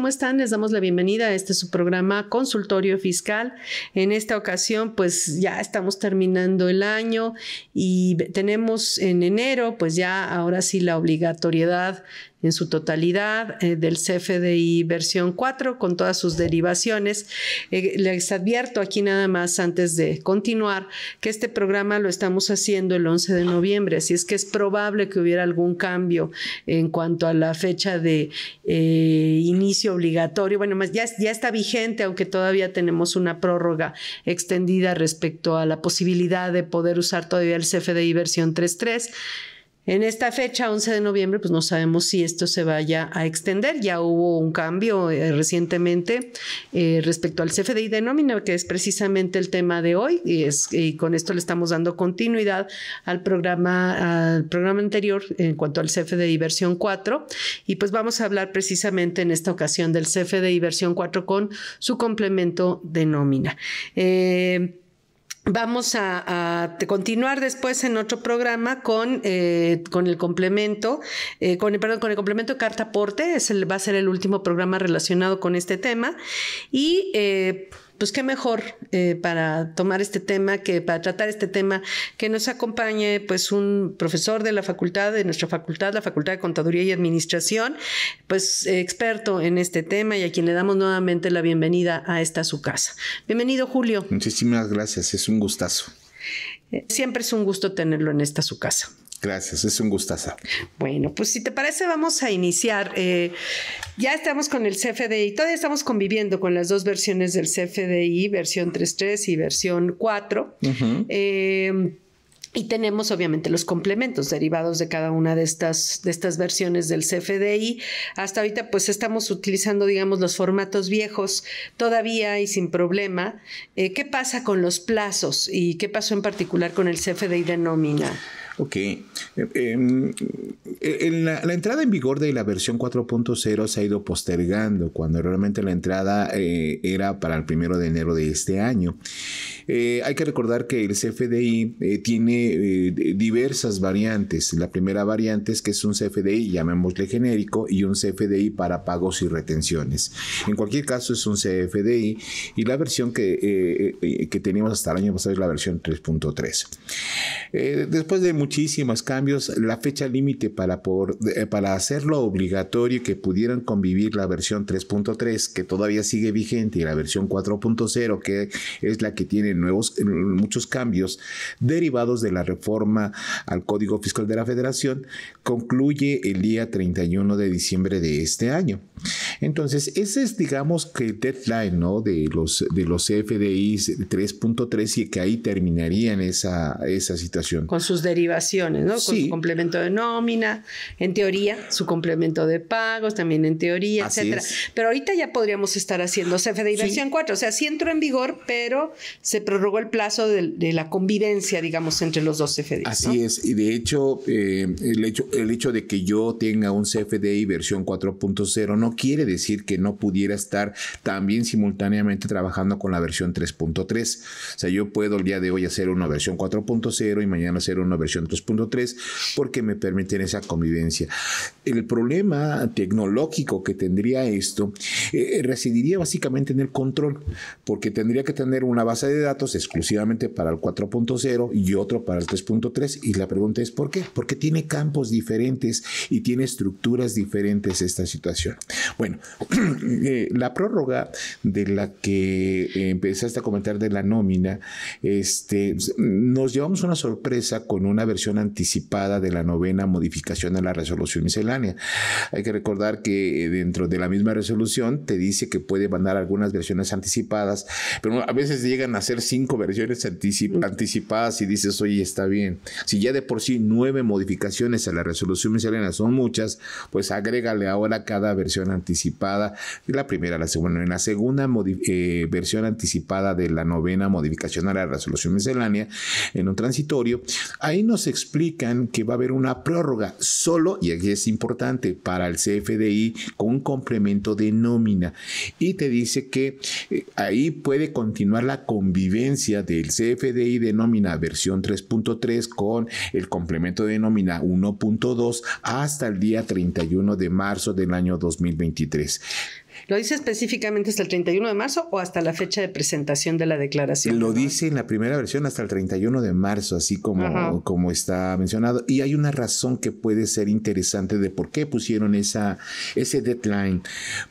¿cómo están? Les damos la bienvenida a este su programa Consultorio Fiscal. En esta ocasión, pues ya estamos terminando el año y tenemos en enero, pues ya ahora sí la obligatoriedad en su totalidad eh, del CFDI versión 4 con todas sus derivaciones. Eh, les advierto aquí nada más antes de continuar que este programa lo estamos haciendo el 11 de noviembre, así es que es probable que hubiera algún cambio en cuanto a la fecha de eh, inicio obligatorio. Bueno, más ya, ya está vigente, aunque todavía tenemos una prórroga extendida respecto a la posibilidad de poder usar todavía el CFDI versión 3.3 en esta fecha, 11 de noviembre, pues no sabemos si esto se vaya a extender. Ya hubo un cambio eh, recientemente eh, respecto al CFDI de nómina, que es precisamente el tema de hoy, y, es, con esto le estamos dando continuidad al programa, al programa anterior en cuanto al CFDI versión 4. Y pues vamos a hablar precisamente en esta ocasión del CFDI versión 4 con su complemento de nómina. Eh, Vamos a, continuar después en otro programa con, eh, con el complemento, eh, con, perdón, con el complemento carta aporte, va a ser el último programa relacionado con este tema. Y eh, pues qué mejor eh, para tomar este tema, que para tratar este tema, que nos acompañe pues un profesor de la facultad, de nuestra facultad, la Facultad de Contaduría y Administración, pues eh, experto en este tema y a quien le damos nuevamente la bienvenida a esta su casa. Bienvenido Julio. Muchísimas gracias, es un gustazo. Eh, siempre es un gusto tenerlo en esta su casa. Gracias, es un gustazo. Bueno, pues si te parece, vamos a iniciar. Eh, ya estamos con el CFDI, todavía estamos conviviendo con las dos versiones del CFDI, versión 3.3 y versión 4. Eh, y tenemos obviamente los complementos derivados de cada una de estas, de estas versiones del CFDI. Hasta ahorita pues estamos utilizando digamos los formatos viejos todavía y sin problema. Eh, ¿Qué pasa con los plazos y qué pasó en particular con el CFDI de nómina? Ok. Eh, em, eh, la, entrada en vigor de la versión 4.0 se ha ido postergando, cuando realmente la entrada eh, era para el primero de enero de este año. hay que recordar que el CFDI tiene diversas variantes. La primera variante es que es un CFDI, llamémosle genérico, y un CFDI para pagos y retenciones. En cualquier caso, es un CFDI y la versión que, que teníamos hasta el año pasado es la versión 3.3. después de mucho muchísimos cambios. La fecha límite para, eh, para hacerlo obligatorio que pudieran convivir la versión 3.3, que todavía sigue vigente, y la versión 4.0, que es la que tiene nuevos, muchos cambios derivados de la reforma al Código Fiscal de la Federación, concluye el día 31 de diciembre de este año. Entonces, ese es, digamos, que el deadline ¿no? de, los, de los FDIs 3.3 y que ahí terminarían esa, esa situación. Con sus derivaciones con su complemento de nómina, en teoría, su complemento de pagos, también en teoría, etcétera. Pero ahorita ya podríamos estar haciendo CFDI versión 4. O sea, sí entró en vigor, pero se prorrogó el plazo de, la convivencia, digamos, entre los dos CFDI. Así es. Y de hecho, eh, el hecho, el hecho de que yo tenga un CFDI versión 4.0 no quiere decir que no pudiera estar también simultáneamente trabajando con la versión 3.3. O sea, yo puedo el día de hoy hacer una versión 4.0 y mañana hacer una versión el 2.3 porque me permiten esa convivencia. El problema tecnológico que tendría esto eh, residiría básicamente en el control, porque tendría que tener una base de datos exclusivamente para el 4.0 y otro para el 3.3 y la pregunta es ¿por qué? Porque tiene campos diferentes y tiene estructuras diferentes esta situación. Bueno, eh, la prórroga de la que eh, empezaste a comentar de la nómina, este, pues, nos llevamos una sorpresa con una versión anticipada de la novena modificación a la resolución miscelánea. Hay que recordar que eh, dentro de la misma resolución te dice que puede mandar algunas versiones anticipadas, pero a veces llegan a ser cinco versiones anticipadas y dices, oye, está bien. Si ya de por sí nueve modificaciones a la resolución miscelánea son muchas, pues agrégale ahora cada versión anticipada, la primera, la segunda, en la segunda eh, versión anticipada de la novena modificación a la resolución miscelánea, en un transitorio, ahí nos explican que va a haber una prórroga solo, y aquí es importante, para el CFDI con complemento de nómina. Y te dice que eh, ahí puede continuar la convivencia del CFDI de nómina versión 3.3 con el complemento de nómina 1.2 hasta el día 31 de marzo del año 2023. ¿Lo dice específicamente hasta el 31 de marzo o hasta la fecha de presentación de la declaración? Lo dice en la primera versión hasta el 31 de marzo, así como, como está mencionado. Y hay una razón que puede ser interesante de por qué pusieron esa, ese deadline.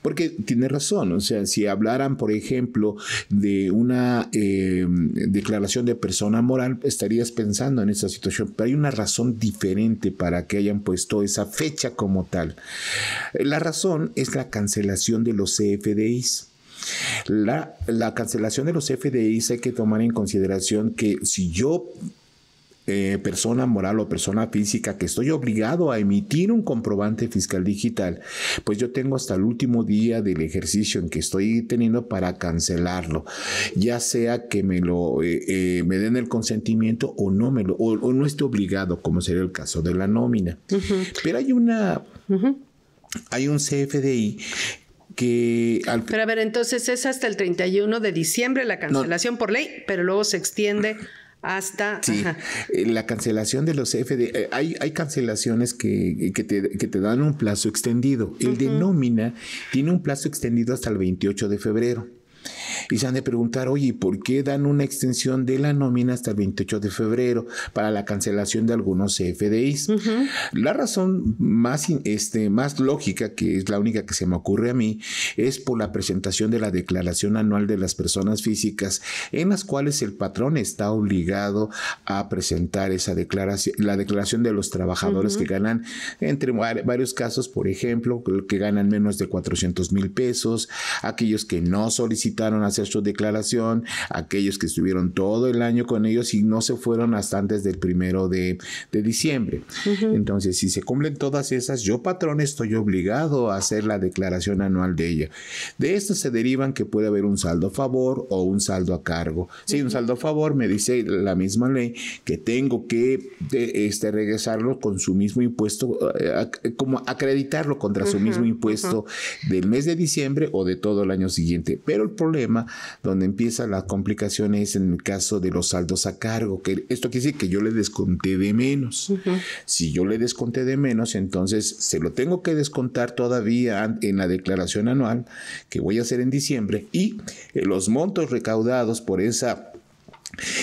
Porque tiene razón, o sea, si hablaran, por ejemplo, de una eh, declaración de persona moral, estarías pensando en esa situación. Pero hay una razón diferente para que hayan puesto esa fecha como tal. La razón es la cancelación del los CFDIs. La, cancelación de los CFDIs hay que tomar en consideración que si yo eh, persona moral o persona física que estoy obligado a emitir un comprobante fiscal digital, pues yo tengo hasta el último día del ejercicio en que estoy teniendo para cancelarlo, ya sea que me lo eh, eh, me den el consentimiento o no me lo o, no esté obligado, como sería el caso de la nómina. Pero hay una hay un CFDI al... Pero a ver, entonces es hasta el 31 de diciembre la cancelación por ley, pero luego se extiende hasta... Sí, eh, la cancelación de los FD. Eh, hay, hay cancelaciones que, que, te, dan un plazo extendido. El de nómina tiene un plazo extendido hasta el 28 de febrero y se han de preguntar, oye, ¿por qué dan una extensión de la nómina hasta el 28 de febrero para la cancelación de algunos CFDIs? La razón más, este, más lógica, que es la única que se me ocurre a mí, es por la presentación de la declaración anual de las personas físicas en las cuales el patrón está obligado a presentar esa declaración, la declaración de los trabajadores que ganan, entre varios casos, por ejemplo, que ganan menos de 400 mil pesos, aquellos que no solicitaron hacer su declaración, aquellos que estuvieron todo el año con ellos y no se fueron hasta antes del primero de, diciembre. Entonces, si se cumplen todas esas, yo patrón estoy obligado a hacer la declaración anual de ella. De esto se derivan que puede haber un saldo a favor o un saldo a cargo. Si un saldo a favor, me dice la misma ley que tengo que este, regresarlo con su mismo impuesto, eh, eh, como acreditarlo contra su mismo impuesto del mes de diciembre o de todo el año siguiente. Pero el problema donde empieza la complicación es en el caso de los saldos a cargo, que esto quiere decir que yo le desconté de menos. Si yo le desconté de menos, entonces se lo tengo que descontar todavía en la declaración anual que voy a hacer en diciembre y eh, los montos recaudados por esa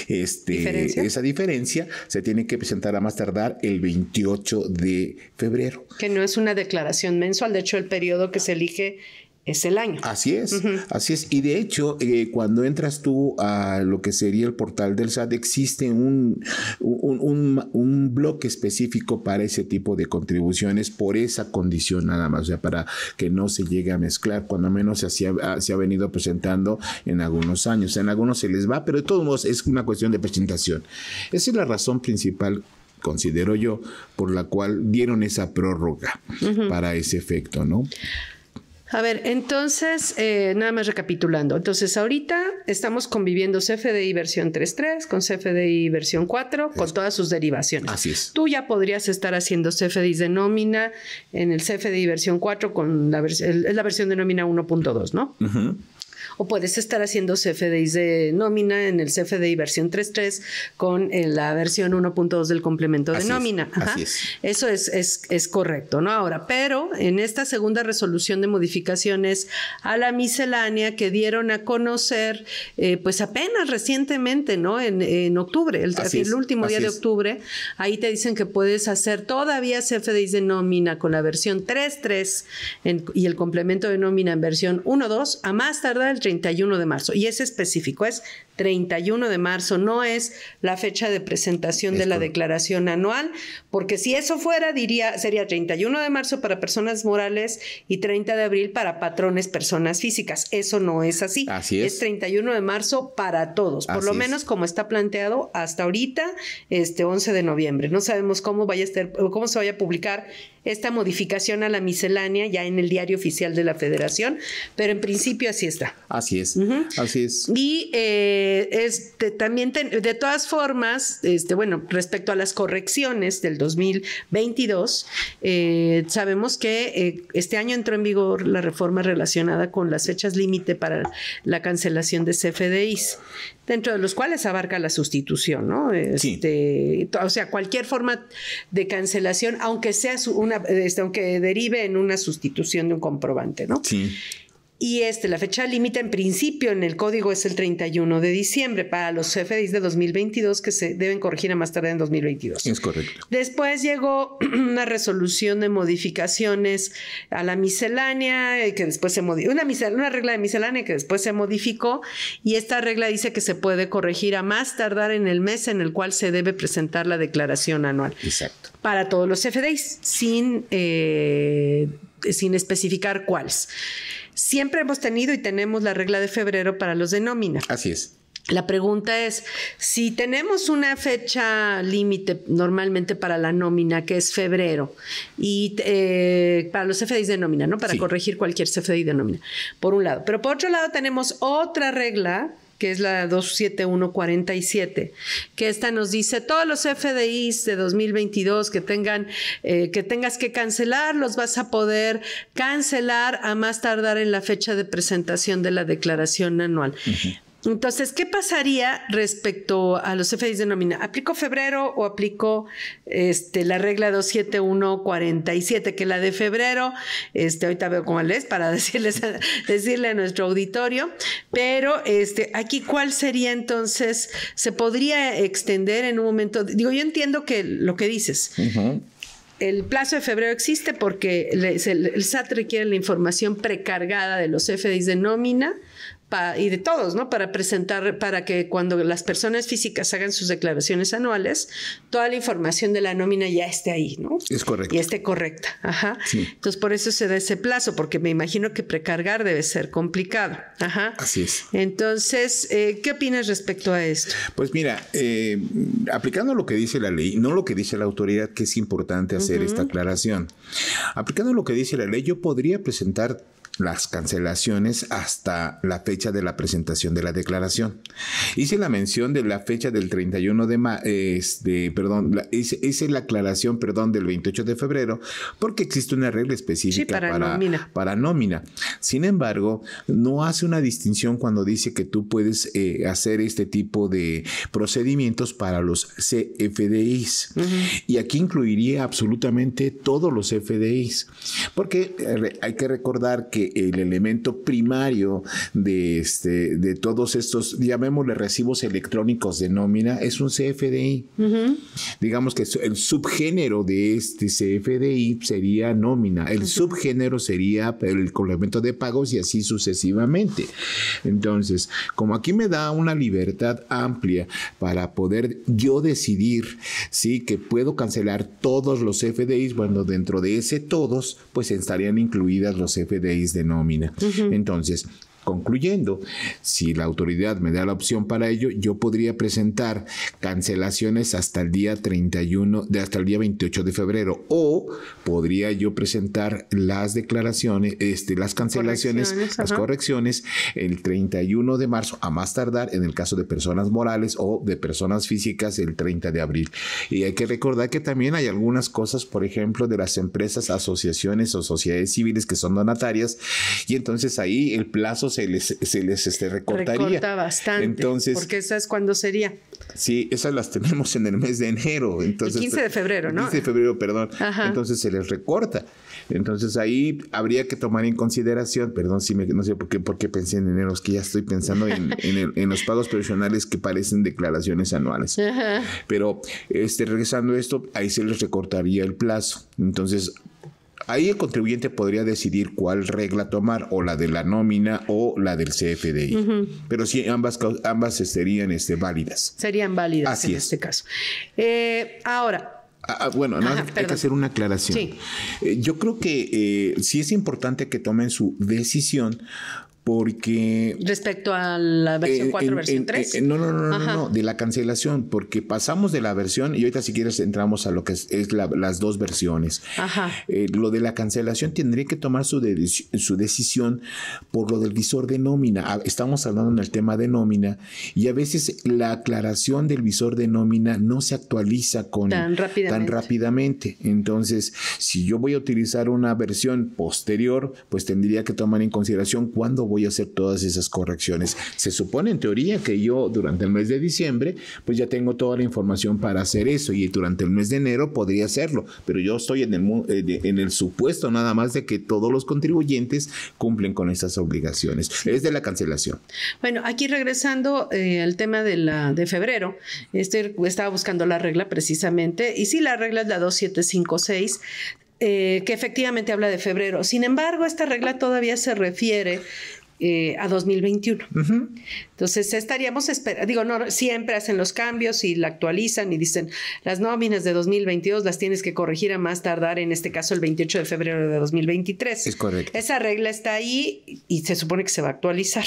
este, ¿Diferencia? Esa diferencia se tienen que presentar a más tardar el 28 de febrero. Que no es una declaración mensual, de hecho el periodo que se elige es el año. Así es, así es. Y de hecho, eh, cuando entras tú a lo que sería el portal del SAT, existe un, un, bloque específico para ese tipo de contribuciones por esa condición nada más, o sea, para que no se llegue a mezclar, cuando menos ah, se ha venido presentando en algunos años. En algunos se les va, pero de todos modos es una cuestión de presentación. Esa es la razón principal considero yo, por la cual dieron esa prórroga para ese efecto, ¿no? A ver, entonces, eh, nada más recapitulando. Entonces, ahorita estamos conviviendo CFDI versión 3.3 con CFDI versión 4, con todas sus derivaciones. Así es. Tú ya podrías estar haciendo CFDI de nómina en el CFDI versión 4 con la, la versión de nómina 1.2, ¿no? Ajá. O puedes estar haciendo CFDIs de nómina en el CFDI versión 3.3 con eh, la versión 1.2 del complemento de nómina. Eso es, es, correcto, ¿no? Ahora, pero en esta segunda resolución de modificaciones a la miscelánea que dieron a conocer, eh, pues apenas recientemente, ¿no? En, octubre, el, el último día de octubre, ahí te dicen que puedes hacer todavía CFDIs de nómina con la versión 3.3 y el complemento de nómina en versión 1.2 a más tardar 31 de marzo. Y es específico, es 31 de marzo, no es la fecha de presentación de la declaración anual, porque si eso fuera, diría, sería 31 de marzo para personas morales y 30 de abril para patrones personas físicas. Eso no es así. es. 31 de marzo para todos, por lo menos como está planteado hasta ahorita, este 11 de noviembre. No sabemos cómo vaya a estar, cómo se vaya a publicar esta modificación a la miscelánea ya en el diario oficial de la Federación, pero en principio así está. Así es, así es. Y eh, este, también, de todas formas, este, bueno, respecto a las correcciones del 2022, eh, sabemos que eh, este año entró en vigor la reforma relacionada con las fechas límite para la cancelación de CFDIs, dentro de los cuales abarca la sustitución, ¿no? Este, o sea, cualquier forma de cancelación, aunque sea una, este, aunque derive en una sustitución de un comprobante, ¿no? Sí. Y este, la fecha límite en principio en el código es el 31 de diciembre para los CFDIs de 2022 que se deben corregir a más tarde en 2022. Es correcto. Después llegó una resolución de modificaciones a la miscelánea eh, que después se una, una regla de miscelánea que después se modificó y esta regla dice que se puede corregir a más tardar en el mes en el cual se debe presentar la declaración anual. Exacto. Para todos los CFDIs sin, eh, sin especificar cuáles. Siempre hemos tenido y tenemos la regla de febrero para los de nómina. Así es. La pregunta es, si tenemos una fecha límite normalmente para la nómina, que es febrero, y eh, para los CFDIs de nómina, ¿no? Para corregir cualquier CFDI de nómina, por un lado. Pero por otro lado tenemos otra regla que es la 27147, que esta nos dice todos los FDIs de 2022 que tengan eh, que tengas que cancelar los vas a poder cancelar a más tardar en la fecha de presentación de la declaración anual. Entonces, ¿qué pasaría respecto a los FDIs de nómina? ¿Aplico febrero o aplico este, la regla 27147, que la de febrero? Este, ahorita veo cómo les para decirles decirle a nuestro auditorio, pero este, aquí cuál sería entonces, se podría extender en un momento, digo, yo entiendo que lo que dices. el plazo de febrero existe porque el, SAT requiere la información precargada de los FDIs de nómina y de todos, ¿no? Para presentar, para que cuando las personas físicas hagan sus declaraciones anuales, toda la información de la nómina ya esté ahí, ¿no? Es correcto. Y esté correcta. Ajá. Entonces, por eso se da ese plazo, porque me imagino que precargar debe ser complicado. Ajá. Así es. Entonces, eh, ¿qué opinas respecto a esto? Pues mira, eh, aplicando lo que dice la ley, no lo que dice la autoridad, que es importante hacer esta aclaración. Aplicando lo que dice la ley, yo podría presentar las cancelaciones hasta la fecha de la presentación de la declaración. Hice la mención de la fecha del 31 de mayo, este, perdón, la, hice, la aclaración, perdón, del 28 de febrero, porque existe una regla específica para, para, nómina. Sin embargo, no hace una distinción cuando dice que tú puedes eh, hacer este tipo de procedimientos para los CFDIs. Y aquí incluiría absolutamente todos los CFDIs, porque eh, hay que recordar que el elemento primario de, este, de todos estos, llamémosle recibos electrónicos de nómina, es un CFDI. Digamos que el subgénero de este CFDI sería nómina, el subgénero sería el complemento de pagos y así sucesivamente. Entonces, como aquí me da una libertad amplia para poder yo decidir, sí, que puedo cancelar todos los CFDIs, bueno, dentro de ese todos, pues estarían incluidas los CFDIs nómina. Entonces, Concluyendo, si la autoridad me da la opción para ello, yo podría presentar cancelaciones hasta el día 31 de hasta el día 28 de febrero o podría yo presentar las declaraciones, este, las cancelaciones, las correcciones el 31 de marzo a más tardar en el caso de personas morales o de personas físicas el 30 de abril. Y hay que recordar que también hay algunas cosas, por ejemplo, de las empresas, asociaciones o sociedades civiles que son donatarias y entonces ahí el plazo se les, se este, recortaría. Recorta bastante. Entonces, porque esas cuando sería. Sí, esas las tenemos en el mes de enero. Entonces, el 15 de febrero, ¿no? 15 de febrero, perdón. Entonces se les recorta. Entonces ahí habría que tomar en consideración, perdón, si me, no sé por qué, por qué pensé en enero, es que ya estoy pensando en, los pagos profesionales que parecen declaraciones anuales. Pero este, regresando a esto, ahí se les recortaría el plazo. Entonces, Ahí el contribuyente podría decidir cuál regla tomar, o la de la nómina o la del CFDI. Pero sí, ambas, ambas este, serían este, válidas. Serían válidas en este caso. Eh, ahora, ah, ah, bueno, hay que hacer una aclaración. Eh, yo creo que eh, sí es importante que tomen su decisión porque... Respecto a la versión 4, eh, versión 3. Eh, no, no, no, no, de la cancelación, porque pasamos de la versión, y ahorita si quieres entramos a lo que es, las dos versiones. Ajá. Eh, lo de la cancelación tendría que tomar su, decisión por lo del visor de nómina. Ah, estamos hablando en el tema de nómina, y a veces la aclaración del visor de nómina no se actualiza con, tan, rápidamente. tan rápidamente. Entonces, si yo voy a utilizar una versión posterior, pues tendría que tomar en consideración cuándo voy voy a hacer todas esas correcciones. Se supone en teoría que yo durante el mes de diciembre, pues ya tengo toda la información para hacer eso y durante el mes de enero podría hacerlo, pero yo estoy en el, eh, en el supuesto nada más de que todos los contribuyentes cumplen con estas obligaciones. Es de la cancelación. Bueno, aquí regresando eh, al tema de, la, de febrero, este, estaba buscando la regla precisamente y sí, la regla es la 2756 eh, que efectivamente habla de febrero. Sin embargo, esta regla todavía se refiere eh, a 2021. Entonces estaríamos esperando, digo, no, siempre hacen los cambios y la actualizan y dicen, las nóminas de 2022 las tienes que corregir a más tardar, en este caso el 28 de febrero de 2023. Es correcto. Esa regla está ahí y se supone que se va a actualizar,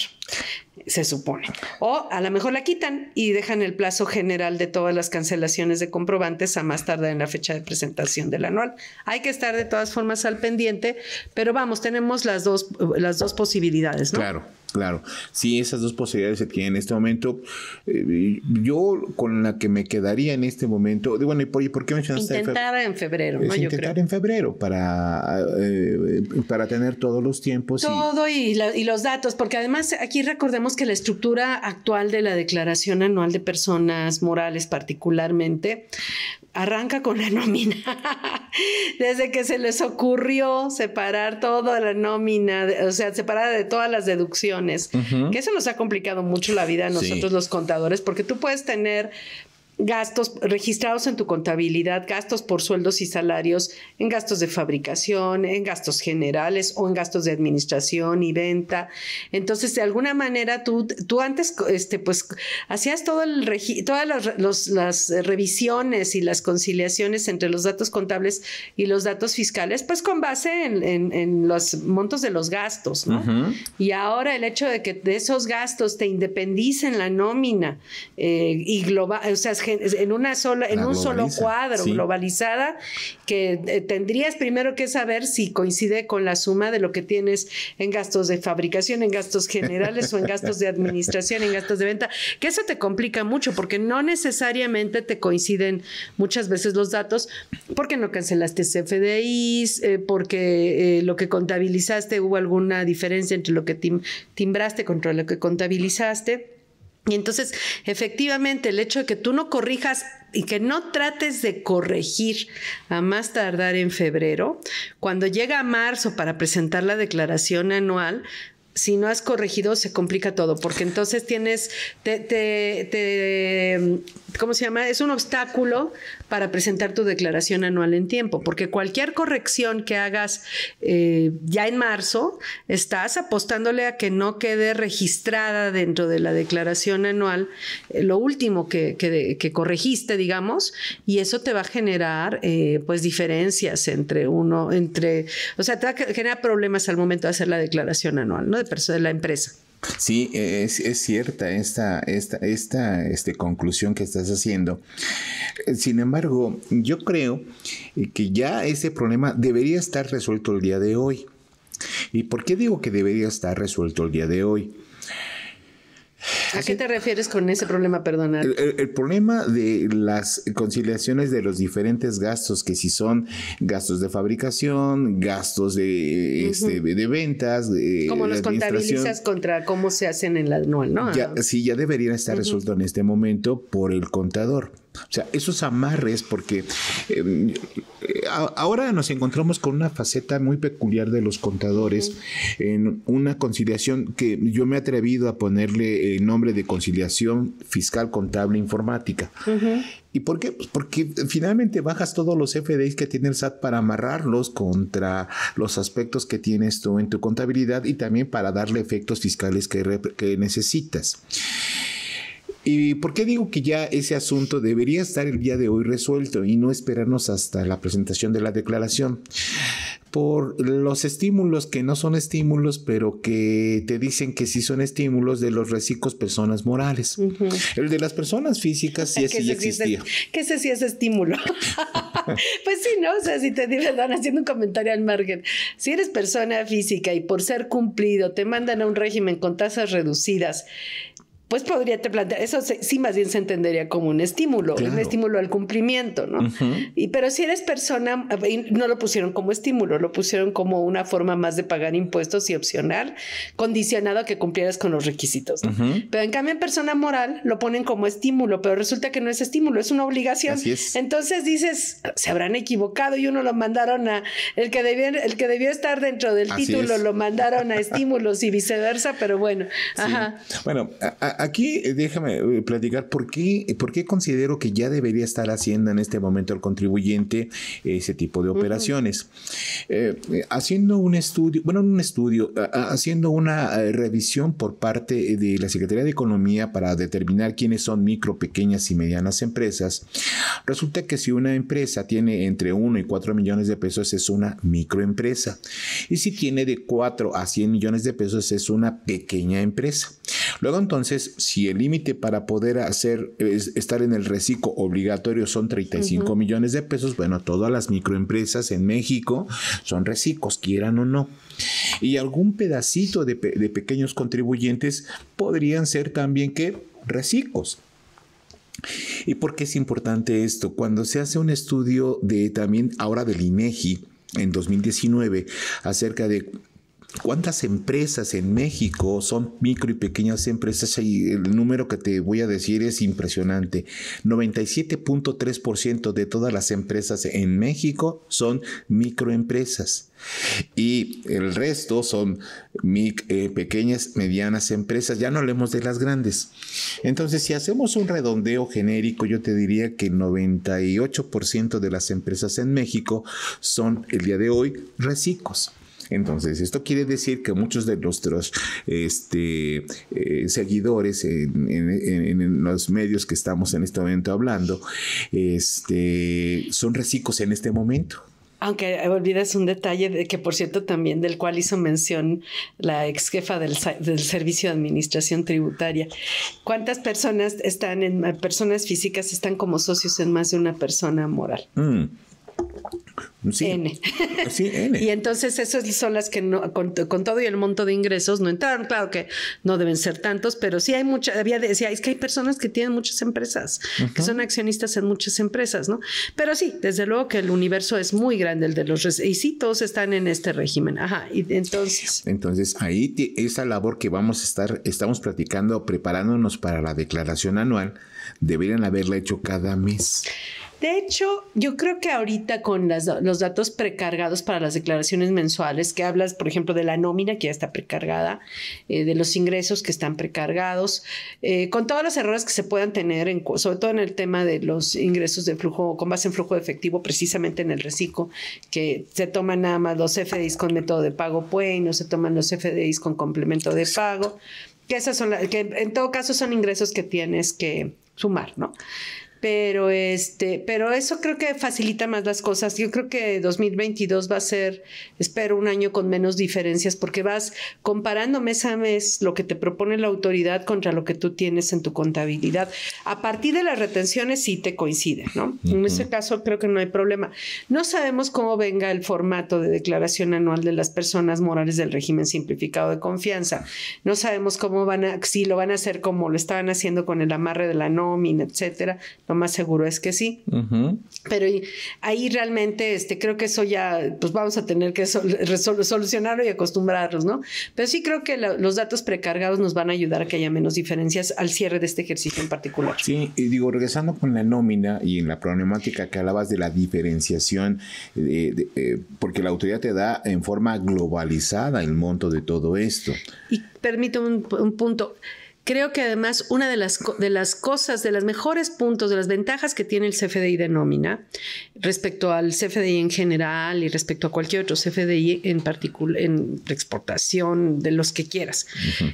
se supone. O a lo mejor la quitan y dejan el plazo general de todas las cancelaciones de comprobantes a más tardar en la fecha de presentación del anual. Hay que estar de todas formas al pendiente, pero vamos, tenemos las dos, las dos posibilidades, ¿no? Claro. Claro, sí, esas dos posibilidades se tienen en este momento. Eh, yo con la que me quedaría en este momento, bueno, ¿y por, qué mencionaste? Intentar en febrero, Intentar yo en febrero para, eh, para tener todos los tiempos. Todo y, y, los datos, porque además aquí recordemos que la estructura actual de la Declaración Anual de Personas Morales particularmente arranca con la nómina. Desde que se les ocurrió separar toda la nómina, o sea, separada de todas las deducciones que eso nos ha complicado mucho la vida a nosotros los contadores, porque tú puedes tener gastos registrados en tu contabilidad, gastos por sueldos y salarios, en gastos de fabricación, en gastos generales o en gastos de administración y venta. Entonces, de alguna manera, tú, tú antes, este, pues, hacías todo el todas las, revisiones y las conciliaciones entre los datos contables y los datos fiscales, pues con base en, los montos de los gastos, ¿no? Y ahora el hecho de que de esos gastos te independicen la nómina eh, y global, o sea, en una sola, en un solo cuadro globalizada, que eh, tendrías primero que saber si coincide con la suma de lo que tienes en gastos de fabricación, en gastos generales o en gastos de administración, en gastos de venta, que eso te complica mucho porque no necesariamente te coinciden muchas veces los datos porque no cancelaste CFDIs, eh, porque eh, lo que contabilizaste hubo alguna diferencia entre lo que timbraste contra lo que contabilizaste. Y entonces, efectivamente, el hecho de que tú no corrijas y que no trates de corregir a más tardar en febrero, cuando llega a marzo para presentar la declaración anual, si no has corregido se complica todo, porque entonces tienes, te ¿cómo se llama? Es un obstáculo para presentar tu declaración anual en tiempo, porque cualquier corrección que hagas eh, ya en marzo, estás apostándole a que no quede registrada dentro de la declaración anual eh, lo último que, que, corregiste, digamos, y eso te va a generar eh, pues diferencias entre uno, entre, o sea, te va a generar problemas al momento de hacer la declaración anual, ¿no? De, de la empresa. Sí, es, cierta esta, esta, esta este, conclusión que estás haciendo. Sin embargo, yo creo que ya ese problema debería estar resuelto el día de hoy. ¿Y por qué digo que debería estar resuelto el día de hoy? ¿A qué te refieres con ese problema, perdona? El, problema de las conciliaciones de los diferentes gastos, que si son gastos de fabricación, gastos de, este, de ventas. Como los contabilizas contra cómo se hacen en la anual, ¿no? Ya, sí, ya debería estar resuelto en este momento por el contador. O sea, esos amarres, porque em, eh, ahora nos encontramos con una faceta muy peculiar de los contadores, en una conciliación que yo me he atrevido a ponerle el nombre de conciliación fiscal contable informática. ¿Y por qué? Pues porque finalmente bajas todos los FDIs que tiene el SAT para amarrarlos contra los aspectos que tienes tú en tu contabilidad y también para darle efectos fiscales que, que necesitas. ¿Y por qué digo que ya ese asunto debería estar el día de hoy resuelto y no esperarnos hasta la presentación de la declaración? por los estímulos que no son estímulos, pero que te dicen que sí son estímulos de los recicos personas morales. El de las personas físicas sí, es existía. que ese si es estímulo. pues sí, ¿no? O sea, si te van haciendo un comentario al margen. Si eres persona física y por ser cumplido te mandan a un régimen con tasas reducidas pues podría te plantear, eso sí más bien se entendería como un estímulo, un estímulo al cumplimiento, ¿no? y, pero si eres persona, no lo pusieron como estímulo, lo pusieron como una forma más de pagar impuestos y opcional, condicionado a que cumplieras con los requisitos. Pero en cambio en persona moral lo ponen como estímulo, pero resulta que no es estímulo, es una obligación. Entonces dices, se habrán equivocado y uno lo mandaron a, el que debió, el que debió estar dentro del título lo mandaron a estímulos y viceversa, pero bueno. Bueno, aquí eh, déjame eh, platicar por qué, eh, por qué considero que ya debería estar haciendo en este momento el contribuyente ese tipo de operaciones. haciendo un estudio, bueno, un estudio, haciendo una revisión por parte de la Secretaría de Economía para determinar quiénes son micro, pequeñas y medianas empresas, resulta que si una empresa tiene entre 1 y 4 millones de pesos es una microempresa. Y si tiene de 4 a 100 millones de pesos es una pequeña empresa. Luego entonces si el límite para poder hacer estar en el reciclo obligatorio son 35 millones de pesos, bueno, todas las microempresas en México son reciclos, quieran o no. Y algún pedacito de, pequeños contribuyentes podrían ser también que reciclos. ¿Y por qué es importante esto? Cuando se hace un estudio de también ahora del INEGI en 2019 acerca de ¿Cuántas empresas en México son micro y pequeñas empresas? Y el número que te voy a decir es impresionante. 97.3% de todas las empresas en México son microempresas. Y el resto son eh, pequeñas, medianas empresas. Ya no hablemos de las grandes. Entonces, si hacemos un redondeo genérico, yo te diría que el 98% de las empresas en México son el día de hoy reciclos. Entonces, esto quiere decir que muchos de nuestros este, eh, seguidores en, los medios que estamos en este momento hablando este, son recicos en este momento. Aunque olvidas un detalle de que, por cierto, también del cual hizo mención la ex jefa del, Servicio de Administración Tributaria. ¿Cuántas personas están en eh, personas físicas están como socios en más de una persona moral? Mm. Sí. N. Y entonces esas son las que no, con, todo y el monto de ingresos no entraron. Claro que no deben ser tantos, pero sí hay mucha, había decía, es que hay personas que tienen muchas empresas, que son accionistas en muchas empresas, ¿no? Pero sí, desde luego que el universo es muy grande, el de los y sí, todos están en este régimen. Ajá. Y entonces. Entonces, ahí esa labor que vamos a estar, estamos platicando, preparándonos para la declaración anual, deberían haberla hecho cada mes. De hecho, yo creo que ahorita con los datos precargados para las declaraciones mensuales, que hablas, por ejemplo, de la nómina que ya está precargada, eh, de los ingresos que están precargados, eh, con todos los errores que se puedan tener, en, sobre todo en el tema de los ingresos de flujo, con base en flujo de efectivo, precisamente en el reciclo, que se toman nada más los FDIs con método de pago, pues, no se toman los FDIs con complemento de pago, que, esas son que en todo caso son ingresos que tienes que sumar, ¿no? Pero este, pero eso creo que facilita más las cosas. Yo creo que 2022 va a ser, espero, un año con menos diferencias porque vas comparando mes a mes lo que te propone la autoridad contra lo que tú tienes en tu contabilidad. A partir de las retenciones sí te coincide, ¿no? En ese caso creo que no hay problema. No sabemos cómo venga el formato de declaración anual de las personas morales del régimen simplificado de confianza. No sabemos cómo van a, si lo van a hacer como lo estaban haciendo con el amarre de la nómina, etcétera lo más seguro es que sí. Pero ahí realmente, este, creo que eso ya, pues vamos a tener que solucionarlo y acostumbrarnos, ¿no? Pero sí creo que los datos precargados nos van a ayudar a que haya menos diferencias al cierre de este ejercicio en particular. Sí, y digo, regresando con la nómina y en la problemática que hablabas de la diferenciación, eh, eh, porque la autoridad te da en forma globalizada el monto de todo esto. Y permito un punto. Creo que además una de las, de las cosas, de los mejores puntos, de las ventajas que tiene el CFDI de nómina respecto al CFDI en general y respecto a cualquier otro CFDI en particular, en exportación, de los que quieras,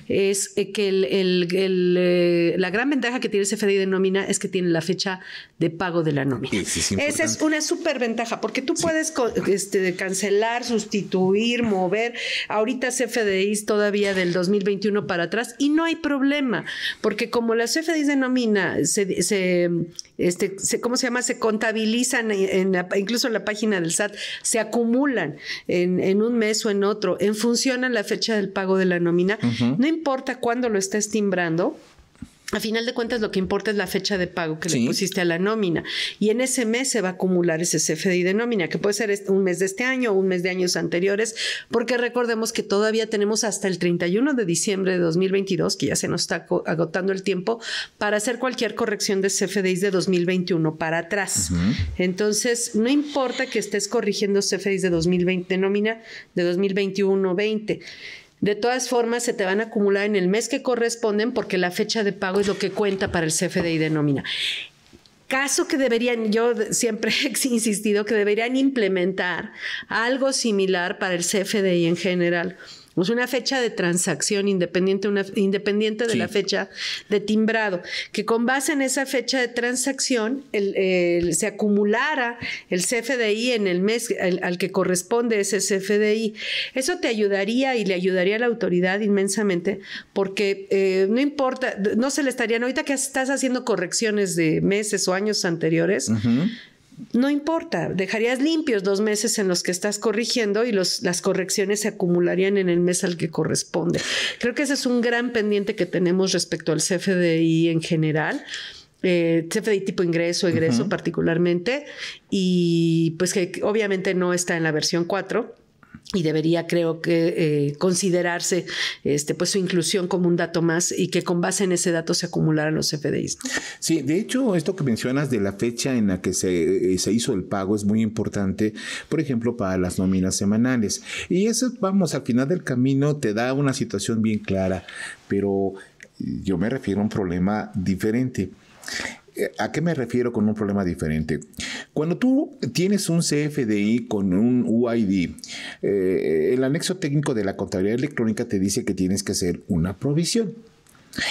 es eh, que eh, la gran ventaja que tiene el CFDI de nómina es que tiene la fecha de pago de la nómina. Esa es una súper ventaja porque tú puedes este, cancelar, sustituir, mover. Ahorita CFDIs todavía del 2021 para atrás y no hay problema porque como las FDIs denomina, se, se, este, ¿cómo se llama? Se contabilizan, en incluso en la página del SAT, se acumulan en, un mes o en otro, en función a la fecha del pago de la nómina, no importa cuándo lo estés timbrando, a final de cuentas lo que importa es la fecha de pago que le pusiste a la nómina y en ese mes se va a acumular ese CFDI de nómina, que puede ser este, un mes de este año o un mes de años anteriores, porque recordemos que todavía tenemos hasta el 31 de diciembre de 2022, que ya se nos está agotando el tiempo, para hacer cualquier corrección de CFDIs de 2021 para atrás. Entonces, no importa que estés corrigiendo CFDIs de 2020 nómina de 2021-20 de todas formas, se te van a acumular en el mes que corresponden porque la fecha de pago es lo que cuenta para el CFDI de nómina caso que deberían, yo siempre he insistido que deberían implementar algo similar para el CFDI en general una fecha de transacción independiente, una, independiente de la fecha de timbrado, que con base en esa fecha de transacción se acumulara el CFDI en el mes al que corresponde ese CFDI. Eso te ayudaría y le ayudaría a la autoridad inmensamente, porque eh, no importa, no se le estarían, ahorita que estás haciendo correcciones de meses o años anteriores, no importa, dejarías limpios dos meses en los que estás corrigiendo y las correcciones se acumularían en el mes al que corresponde. Creo que ese es un gran pendiente que tenemos respecto al CFDI en general. Eh, CFDI tipo ingreso, egreso particularmente, y pues que obviamente no está en la versión 4, y debería creo que eh, considerarse este pues su inclusión como un dato más y que con base en ese dato se acumularan los FDIs. Sí, de hecho esto que mencionas de la fecha en la que se, eh, se, hizo el pago es muy importante, por ejemplo, para las nóminas semanales. Y eso, vamos, al final del camino te da una situación bien clara, pero yo me refiero a un problema diferente. ¿A qué me refiero con un problema diferente? Cuando tú tienes un CFDI con un UID, eh, el anexo técnico de la contabilidad electrónica te dice que tienes que hacer una provisión.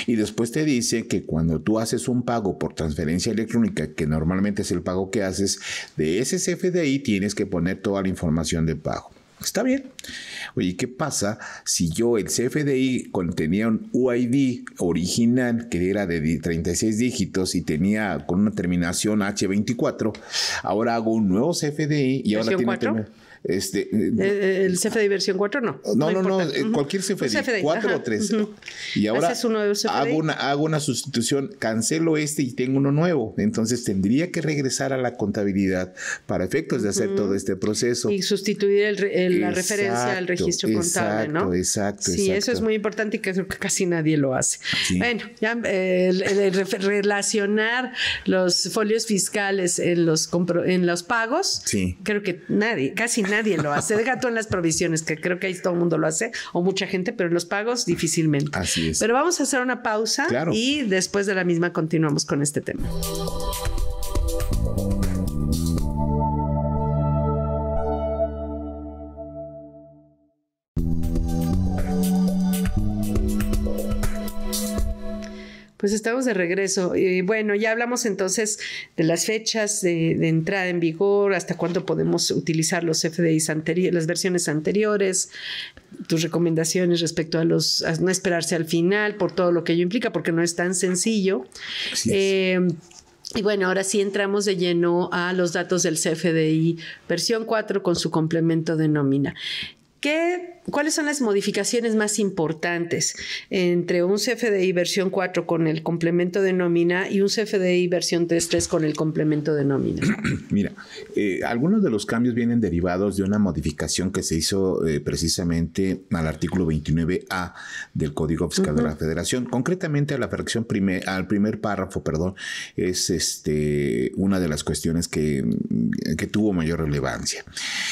Y después te dice que cuando tú haces un pago por transferencia electrónica, que normalmente es el pago que haces, de ese CFDI tienes que poner toda la información de pago. Está bien. Oye, ¿qué pasa si yo el CFDI contenía un UID original que era de 36 dígitos y tenía con una terminación H24? Ahora hago un nuevo CFDI y ahora tiene este, eh, eh, ¿El CFDI de versión 4 no? No, no, no, eh, cualquier CFDI, 4 o 3. Y ahora hago, una, hago una sustitución, cancelo este y tengo uno nuevo. Entonces tendría que regresar a la contabilidad para efectos de hacer todo este proceso. Y sustituir el, la referencia al registro contable, ¿no? Exacto, exacto. Sí, eso es muy importante y que creo que casi nadie lo hace. Bueno, ya, relacionar los folios fiscales en los, en los pagos, sí. creo que nadie, casi nadie nadie lo hace. De gato en las provisiones, que creo que ahí todo el mundo lo hace, o mucha gente, pero en los pagos difícilmente. Así es. Pero vamos a hacer una pausa y después de la misma continuamos con este tema. Pues estamos de regreso. y eh, bueno, ya hablamos entonces de las fechas de, entrada en vigor, hasta cuándo podemos utilizar los FDIs anteriores, las versiones anteriores, tus recomendaciones respecto a los no esperarse al final por todo lo que ello implica, porque no es tan sencillo. Eh, y bueno, ahora sí entramos de lleno a los datos del CFDI versión 4 con su complemento de nómina. ¿Cuáles son las modificaciones más importantes entre un CFDI versión 4 con el complemento de nómina y un CFDI versión 3.3 con el complemento de nómina? Mira, eh, algunos de los cambios vienen derivados de una modificación que se hizo eh, precisamente al artículo 29A del Código Fiscal de la Federación, concretamente a la fracción al primer párrafo, perdón, es este, una de las cuestiones que, tuvo mayor relevancia.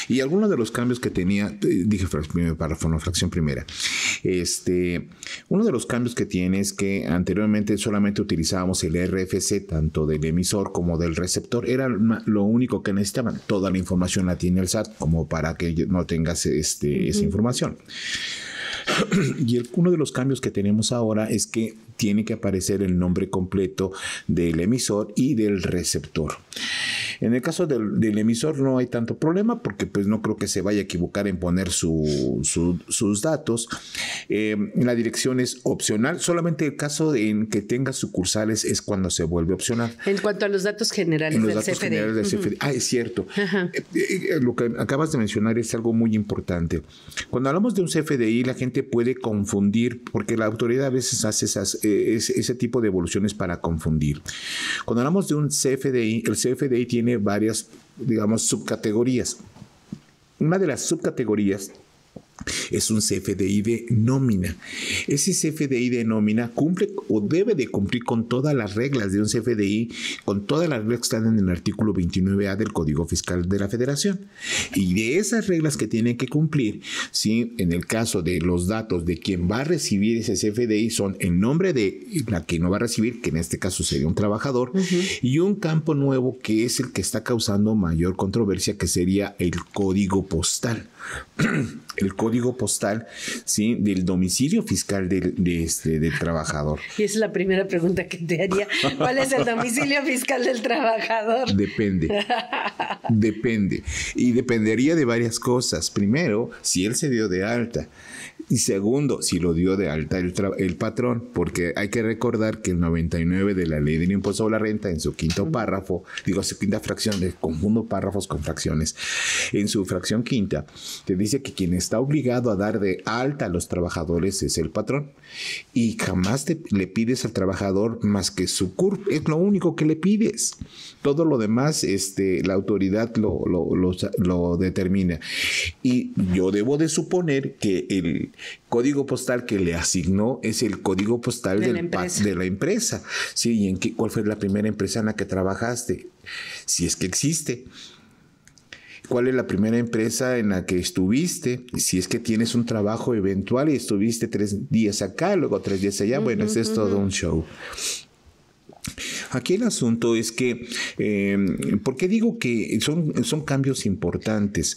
Y algunos de los cambios que tenía, dije, eh, dije, fracción primera. Este, uno de los cambios que tiene es que anteriormente solamente utilizábamos el RFC, tanto del emisor como del receptor. Era lo único que necesitaban. Toda la información la tiene el SAT, como para que no tengas este, esa información. Y el, uno de los cambios que tenemos ahora es que tiene que aparecer el nombre completo del emisor y del receptor. En el caso del, emisor no hay tanto problema porque pues no creo que se vaya a equivocar en poner sus datos. Eh, la dirección es opcional, solamente el caso en que tenga sucursales es cuando se vuelve opcional. En cuanto a los datos generales del CFDI. Ah, es cierto. Eh, eh, lo que acabas de mencionar es algo muy importante. Cuando hablamos de un CFDI, la gente puede confundir porque la autoridad a veces hace esas, ese tipo de evoluciones para confundir. Cuando hablamos de un CFDI, el CFDI tiene varias, digamos, subcategorías. Una de las subcategorías es un CFDI de nómina. Ese CFDI de nómina cumple o debe de cumplir con todas las reglas de un CFDI, con todas las reglas que están en el artículo 29A del Código Fiscal de la Federación. Y de esas reglas que tienen que cumplir, ¿sí? en el caso de los datos de quien va a recibir ese CFDI son el nombre de la que no va a recibir, que en este caso sería un trabajador, y un campo nuevo que es el que está causando mayor controversia, que sería el código postal. el código postal ¿sí? del domicilio fiscal del, este, del trabajador. Y esa es la primera pregunta que te haría. ¿Cuál es el domicilio fiscal del trabajador? Depende. Depende. Y dependería de varias cosas. Primero, si él se dio de alta. Y segundo, si lo dio de alta el, patrón, porque hay que recordar que el 99 de la ley del impuesto a la renta, en su quinto párrafo, digo, su quinta fracción, confundo párrafos con fracciones, en su fracción quinta, te dice que quien está obligado a dar de alta a los trabajadores es el patrón. Y jamás le pides al trabajador más que su CURP, es lo único que le pides. Todo lo demás, este, la autoridad lo determina. Y yo debo de suponer que el código postal que le asignó es el código postal de, la, empresa. Sí, en qué, cuál fue la primera empresa en la que trabajaste? Si es que existe. ¿Cuál es la primera empresa en la que estuviste? Si es que tienes un trabajo eventual y estuviste tres días acá, luego tres días allá, bueno, es todo un show. Aquí el asunto es que, porque eh, ¿por qué digo que son, son cambios importantes?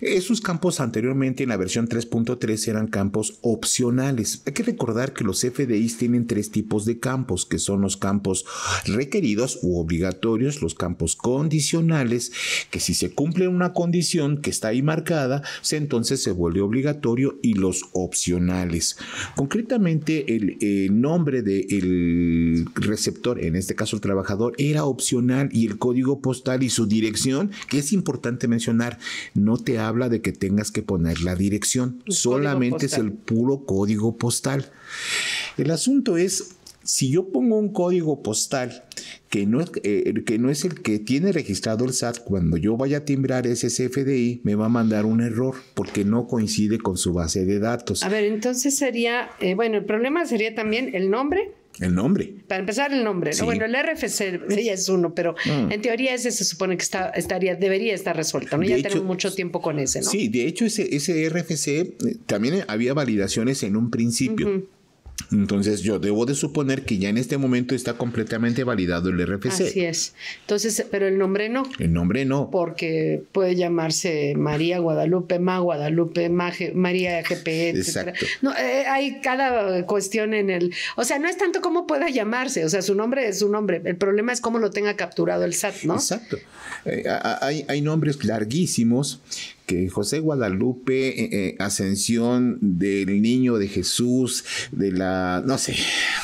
Esos campos anteriormente en la versión 3.3 eran campos opcionales. Hay que recordar que los FDIs tienen tres tipos de campos, que son los campos requeridos u obligatorios, los campos condicionales, que si se cumple una condición que está ahí marcada, se, entonces se vuelve obligatorio, y los opcionales. Concretamente, el, nombre del receptor en este caso el trabajador, era opcional y el código postal y su dirección, que es importante mencionar, no te habla de que tengas que poner la dirección, solamente es el puro código postal. El asunto es, si yo pongo un código postal que no, es eh, el que tiene registrado el SAT, cuando yo vaya a timbrar ese CFDI, me va a mandar un error porque no coincide con su base de datos. A ver, entonces sería, eh, bueno, el problema sería también el nombre el nombre. Para empezar, el nombre. Bueno, el RFC ya es uno, pero mm. en teoría ese se supone que está, estaría, debería estar resuelto. ¿no? ya tenemos mucho tiempo con ese, ¿no? Sí, de hecho, ese, ese RFC eh, también había validaciones en un principio. Entonces yo debo de suponer que ya en este momento está completamente validado el RFC. Así es. Entonces, pero el nombre no. El nombre no. Porque puede llamarse María Guadalupe Ma, Guadalupe María Gp. E, etc. No, eh, hay cada cuestión en el... O sea, no es tanto cómo pueda llamarse, o sea, su nombre es su nombre. El problema es cómo lo tenga capturado el SAT, ¿no? Exacto. Eh, hay nombres larguísimos que José Guadalupe eh, eh, Ascensión del Niño de Jesús, de la, no sé,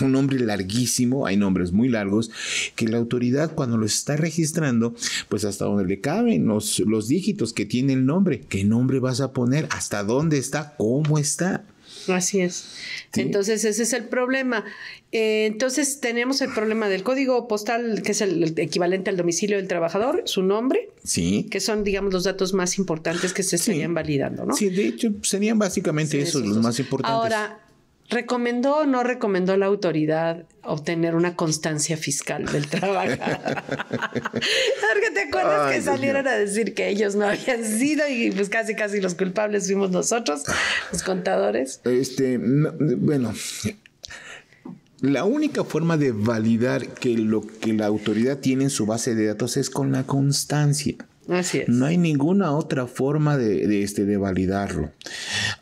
un nombre larguísimo, hay nombres muy largos, que la autoridad cuando lo está registrando, pues hasta donde le caben los, los dígitos que tiene el nombre, qué nombre vas a poner, hasta dónde está, cómo está. Así es. Entonces, ese es el problema. Eh, entonces, tenemos el problema del código postal, que es el, equivalente al domicilio del trabajador, su nombre. Sí. Que son, digamos, los datos más importantes que se sí. validando, ¿no? Sí, de hecho, serían básicamente esos, esos, los más importantes. Ahora, ¿Recomendó o no recomendó la autoridad obtener una constancia fiscal del trabajo? Porque te acuerdas que salieron a decir que ellos no habían sido y pues casi casi los culpables fuimos nosotros, los contadores. Este, bueno, la única forma de validar que lo que la autoridad tiene en su base de datos es con la constancia. Así es. No hay ninguna otra forma de, de, este, de validarlo.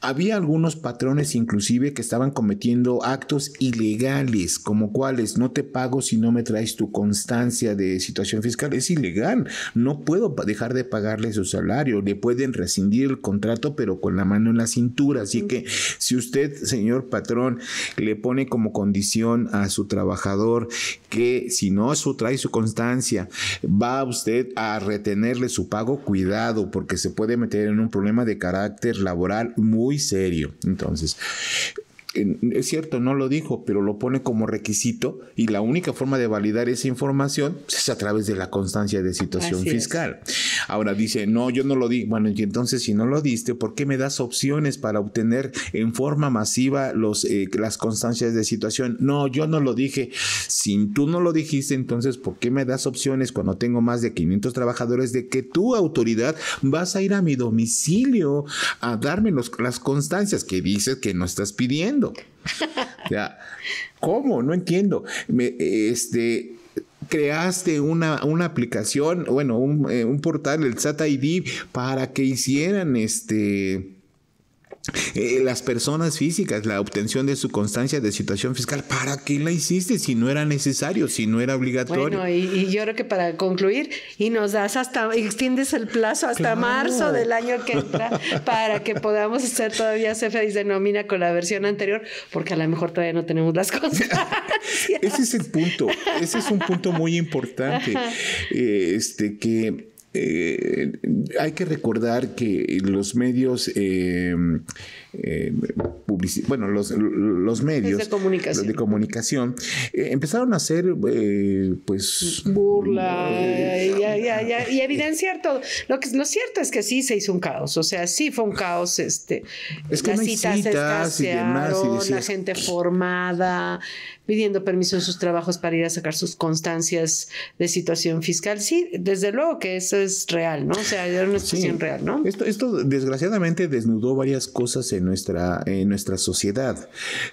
Había algunos patrones inclusive que estaban cometiendo actos ilegales, como cuáles, no te pago si no me traes tu constancia de situación fiscal. Es ilegal, no puedo dejar de pagarle su salario, le pueden rescindir el contrato, pero con la mano en la cintura. Así que si usted, señor patrón, le pone como condición a su trabajador que si no su, trae su constancia, va usted a retenerle su pago, cuidado, porque se puede meter en un problema de carácter laboral muy serio. Entonces, es cierto, no lo dijo, pero lo pone como requisito y la única forma de validar esa información es a través de la constancia de situación fiscal. Ahora dice, no, yo no lo di. Bueno, y entonces si no lo diste, ¿por qué me das opciones para obtener en forma masiva los, eh, las constancias de situación? No, yo no lo dije. Si tú no lo dijiste, entonces ¿por qué me das opciones cuando tengo más de 500 trabajadores de que tu autoridad vas a ir a mi domicilio a darme las constancias que dices que no estás pidiendo? ¿cómo? No entiendo. Me, este, creaste una, aplicación, bueno, un, eh, un portal, el SAT ID, para que hicieran este eh, las personas físicas, la obtención de su constancia de situación fiscal, ¿para qué la hiciste si no era necesario, si no era obligatorio? Bueno, y, yo creo que para concluir, y nos das hasta, extiendes el plazo hasta marzo del año que entra para que podamos hacer todavía de nómina con la versión anterior, porque a lo mejor todavía no tenemos las cosas ese es el punto, ese es un punto muy importante, este, que eh, hay que recordar que los medios, eh, eh bueno, los, medios de comunicación, eh, empezaron a hacer, pues, burla y, y, evidenciar todo. Lo que lo cierto es que sí se hizo un caos, o sea, sí fue un caos. Este, es las escasearon, la gente formada, pidiendo permiso en sus trabajos para ir a sacar sus constancias de situación fiscal. Sí, desde luego que eso es real, ¿no? O sea, era una situación real, ¿no? Esto, desgraciadamente desnudó varias cosas en nuestra, en nuestra sociedad,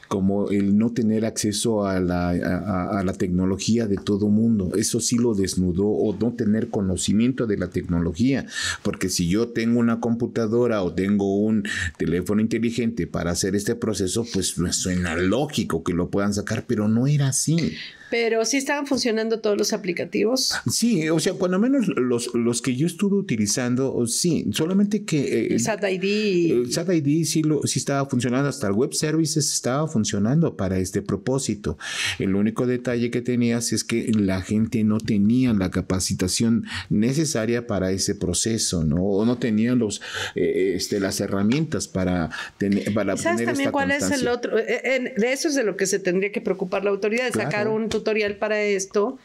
como el no tener acceso a la, la tecnología de todo mundo. Eso sí lo desnudó o no tener conocimiento de la tecnología, porque si yo tengo una computadora o tengo un teléfono inteligente para hacer este proceso, pues suena lógico que lo puedan sacar, pero no era así. Pero sí estaban funcionando todos los aplicativos. Sí, o sea, por lo menos los, los que yo estuve utilizando, sí, solamente que... Eh, el SAT ID. El SAT ID sí, lo, sí estaba funcionando, hasta el web services estaba funcionando para este propósito. El único detalle que tenías es que la gente no tenía la capacitación necesaria para ese proceso, ¿no? O no tenían los, eh, este, las herramientas para, tener para ¿Sabes también cuál es el otro? E, de eso es de lo que se tendría que preocupar la autoridad, de sacar un tutorial para esto.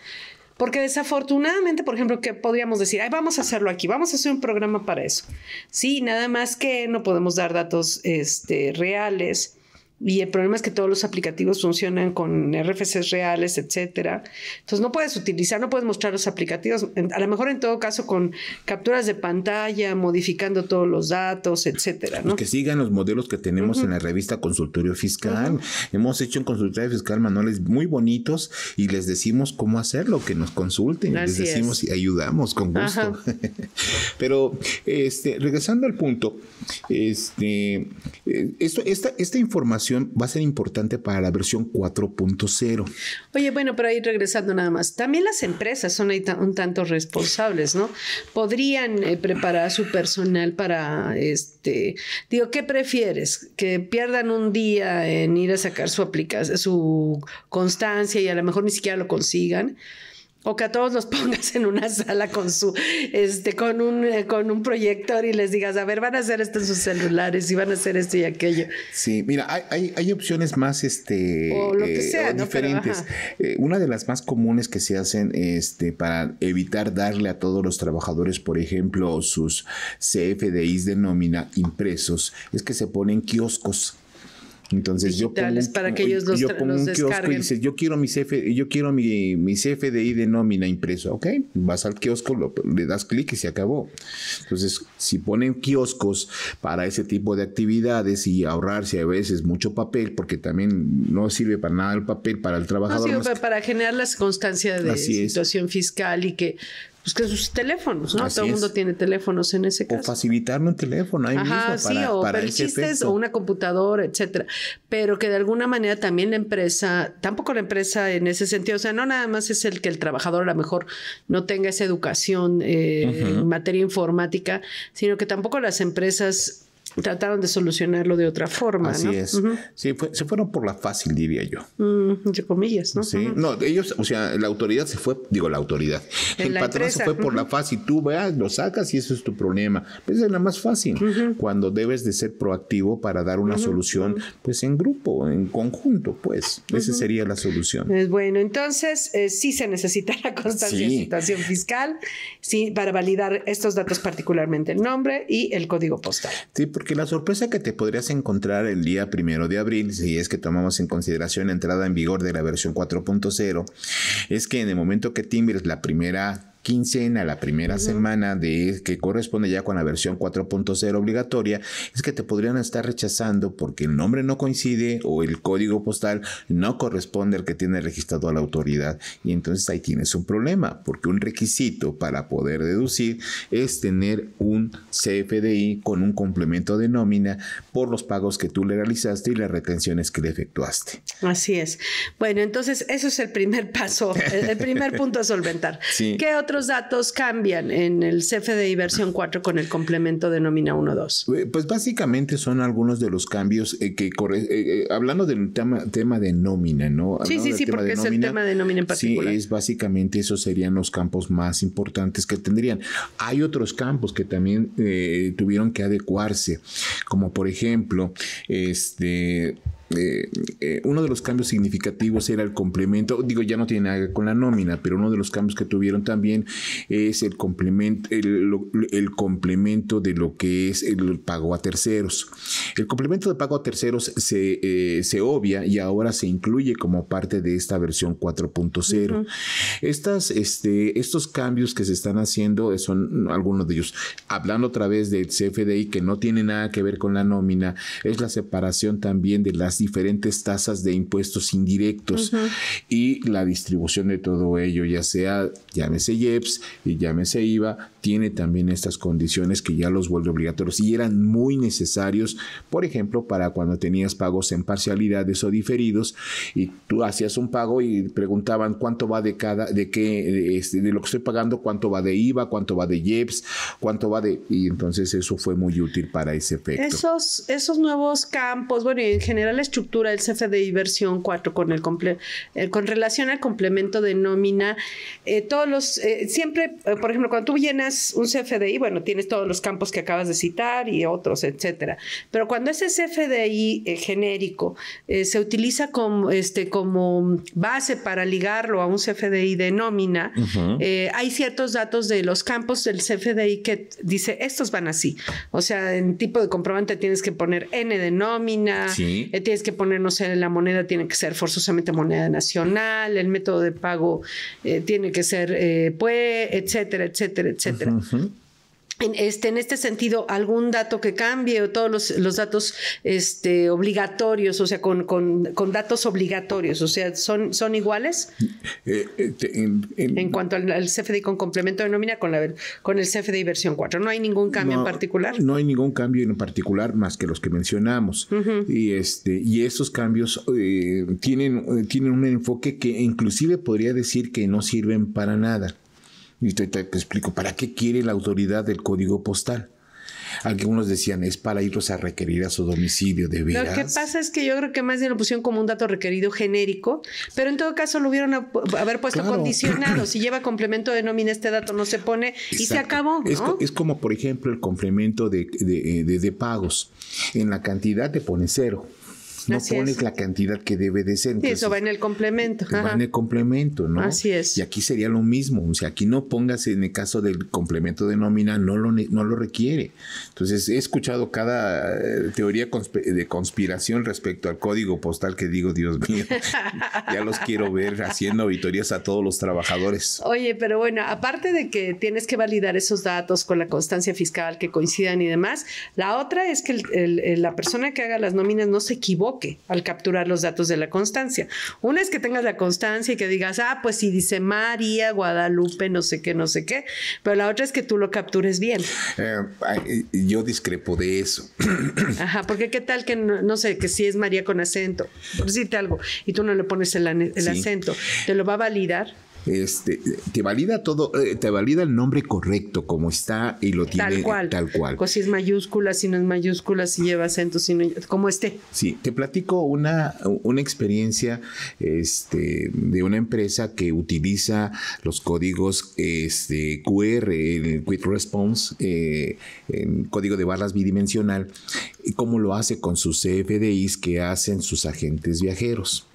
Porque desafortunadamente, por ejemplo, que podríamos decir, Ay, vamos a hacerlo aquí, vamos a hacer un programa para eso. Sí, nada más que no podemos dar datos este, reales y el problema es que todos los aplicativos funcionan con RFCs reales, etcétera. Entonces no puedes utilizar, no puedes mostrar los aplicativos. A lo mejor en todo caso con capturas de pantalla, modificando todos los datos, etcétera. ¿no? Pues que sigan los modelos que tenemos en la revista Consultorio Fiscal. Hemos hecho en Consultorio Fiscal manuales muy bonitos y les decimos cómo hacerlo, que nos consulten, les decimos y ayudamos con gusto. Pero este, regresando al punto, este, eh, esto, esta, esta información va a ser importante para la versión 4.0. Oye, bueno, pero ahí regresando nada más, también las empresas son un tanto responsables, ¿no? Podrían eh, preparar a su personal para, este, digo, ¿qué prefieres? Que pierdan un día en ir a sacar su aplicación, su constancia y a lo mejor ni siquiera lo consigan o que a todos los pongas en una sala con su este con un eh, con un proyector y les digas a ver van a hacer esto en sus celulares y van a hacer esto y aquello sí mira hay, opciones más este eh, diferentes eh, una de las más comunes que se hacen este para evitar darle a todos los trabajadores por ejemplo sus CFDIs de nómina impresos es que se ponen kioscos entonces yo pongo, para yo dices, yo quiero, mi yo quiero mi, mi CFDI de nómina impreso, ¿ok? Vas al kiosco, le das clic y se acabó. Entonces, si ponen kioscos para ese tipo de actividades y ahorrarse a veces mucho papel, porque también no sirve para nada el papel para el trabajador. No sirve para, generar las constancias de situación fiscal y que pues, que sus teléfonos, ¿no? Todo el mundo tiene teléfonos en ese caso. O facilitarme un teléfono ahí mismo sí, para, o, para chistes, o una computadora, etcétera. Pero que de alguna manera también la empresa, tampoco la empresa en ese sentido, o sea, no nada más es el que el trabajador a lo mejor no tenga esa educación eh, en materia informática, sino que tampoco las empresas trataron de solucionarlo de otra forma. Así es. Sí, se fueron por la fácil, diría yo. Mm, entre comillas, ¿no? Sí, no, ellos, o sea, la autoridad se fue, digo la autoridad, el patrón se fue por la fácil, tú veas, ah, lo sacas y eso es tu problema. Pues es la más fácil, cuando debes de ser proactivo para dar una solución, pues en grupo, en conjunto, pues, esa sería la solución. Eh, bueno, entonces eh, sí se necesita la constancia de situación fiscal, sí, para validar estos datos particularmente el nombre y el código postal. Sí, porque que la sorpresa que te podrías encontrar el día primero de abril, si es que tomamos en consideración la entrada en vigor de la versión 4.0, es que en el momento que timbres la primera quincena, la primera semana de que corresponde ya con la versión 4.0 obligatoria, es que te podrían estar rechazando porque el nombre no coincide o el código postal no corresponde al que tiene registrado a la autoridad y entonces ahí tienes un problema, porque un requisito para poder deducir es tener un CFDI con un complemento de nómina por los pagos que tú le realizaste y las retenciones que le efectuaste. Así es. Bueno, entonces eso es el primer paso, el primer punto a solventar. ¿Qué otro otros datos cambian en el CFDI versión 4 con el complemento de nómina 1.2? Eh, pues básicamente son algunos de los cambios eh, que eh, hablando del tema, tema de nómina, ¿no? Sí, sí, sí, porque es el tema de nómina en particular. Sí, básicamente esos serían los campos más importantes que tendrían. Hay otros campos que también tuvieron que adecuarse, como por ejemplo, este eh, eh, uno de los cambios significativos era el complemento, digo, ya no tiene nada con la nómina, pero uno de los cambios que tuvieron también es el complemento, el, complemento de lo que es el pago a terceros. El complemento de pago a terceros se, eh, obvia y ahora se incluye como parte de esta versión 4.0. este, estos cambios que se están haciendo son algunos de ellos. Hablando otra vez del CFDI, que no tiene nada que ver con la nómina, es la separación también de las diferentes tasas de impuestos indirectos y la distribución de todo ello, ya sea, llámese IEPS y llámese IVA, tiene también estas condiciones que ya los vuelve obligatorios y eran muy necesarios, por ejemplo, para cuando tenías pagos en parcialidades o diferidos y tú hacías un pago y preguntaban cuánto va de cada, de qué, de este, lo que estoy pagando, cuánto va de IVA, cuánto va de IEPS, cuánto va de... Y entonces eso fue muy útil para ese efecto. Esos, esos nuevos campos, bueno, y en general estructura del CFDI versión 4 con, el eh, con relación al complemento de nómina. Eh, todos los, eh, siempre, por ejemplo, cuando tú llenas un CFDI, bueno, tienes todos los campos que acabas de citar y otros, etcétera. Pero cuando ese CFDI genérico se utiliza como, este, como base para ligarlo a un CFDI de nómina, hay ciertos datos de los campos del CFDI que dice, estos van así. O sea, en tipo de comprobante tienes que poner N de nómina, tienes que poner, no la moneda tiene que ser forzosamente moneda nacional, el método de pago eh, tiene que ser eh, e, etcétera, etcétera, etcétera en este, en este sentido, algún dato que cambie o todos los, datos este, obligatorios, o sea, con, datos obligatorios, o sea, ¿son, son iguales? Eh, eh, en, cuanto al, CFDI con complemento de nómina, con, la, con el CFDI versión 4, ¿no hay ningún cambio en particular? No hay ningún cambio en particular más que los que mencionamos. y, este, y esos cambios eh, tienen, tienen un enfoque que inclusive podría decir que no sirven para nada. Y te, explico, ¿para qué quiere la autoridad del código postal? Algunos decían, es para irlos a requerir a su domicilio, de veras. Lo que pasa es que yo creo que más bien lo pusieron como un dato requerido genérico, pero en todo caso lo hubieran haber puesto condicionado. Si lleva complemento de nómina, este dato no se pone y se acabó. Es, como, por ejemplo, el complemento eh, de, de pagos. En la cantidad te pone cero no pones la cantidad que debe de ser. eso va en el complemento. Va en el complemento, ¿no? Así es. Y aquí sería lo mismo, o sea, aquí no pongas en el caso del complemento de nómina, no lo, no lo requiere. Entonces, he escuchado cada eh, teoría de conspiración respecto al código postal que digo, Dios mío, ya los quiero ver haciendo auditorías a todos los trabajadores. Oye, pero bueno, aparte de que tienes que validar esos datos con la constancia fiscal que coincidan y demás, la otra es que la persona que haga las nóminas no se equivoque al capturar los datos de la constancia. Una es que tengas la constancia y que digas, ah, pues si dice María, Guadalupe, no sé qué, no sé qué, pero la otra es que tú lo captures bien. Eh, yo discrepo de eso. Ajá, porque qué tal que, no, sé, que si es María con acento, por decirte algo, y tú no le pones el, acento, te lo va a validar este, te valida todo, eh, te valida el nombre correcto como está y lo tiene tal cual. Tal cual. Pues si es mayúscula, si no es mayúscula, si lleva acento, si no, como esté. Sí, te platico una, una experiencia este, de una empresa que utiliza los códigos este, QR, Quick Response, el eh, código de barras bidimensional, y como lo hace con sus CFDIs que hacen sus agentes viajeros.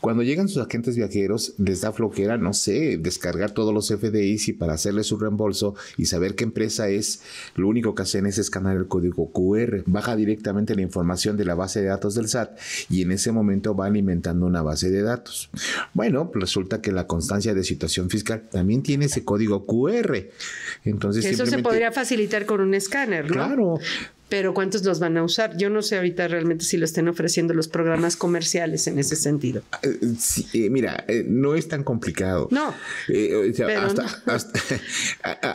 Cuando llegan sus agentes viajeros, les da era, no sé, descargar todos los FDIs y para hacerle su reembolso y saber qué empresa es, lo único que hacen es escanear el código QR. Baja directamente la información de la base de datos del SAT y en ese momento va alimentando una base de datos. Bueno, pues resulta que la constancia de situación fiscal también tiene ese código QR. Entonces, eso se podría facilitar con un escáner, ¿no? Claro pero ¿cuántos los van a usar? Yo no sé ahorita realmente si lo estén ofreciendo los programas comerciales en ese sentido. Ah, eh, eh, mira, eh, no es tan complicado. No. hasta,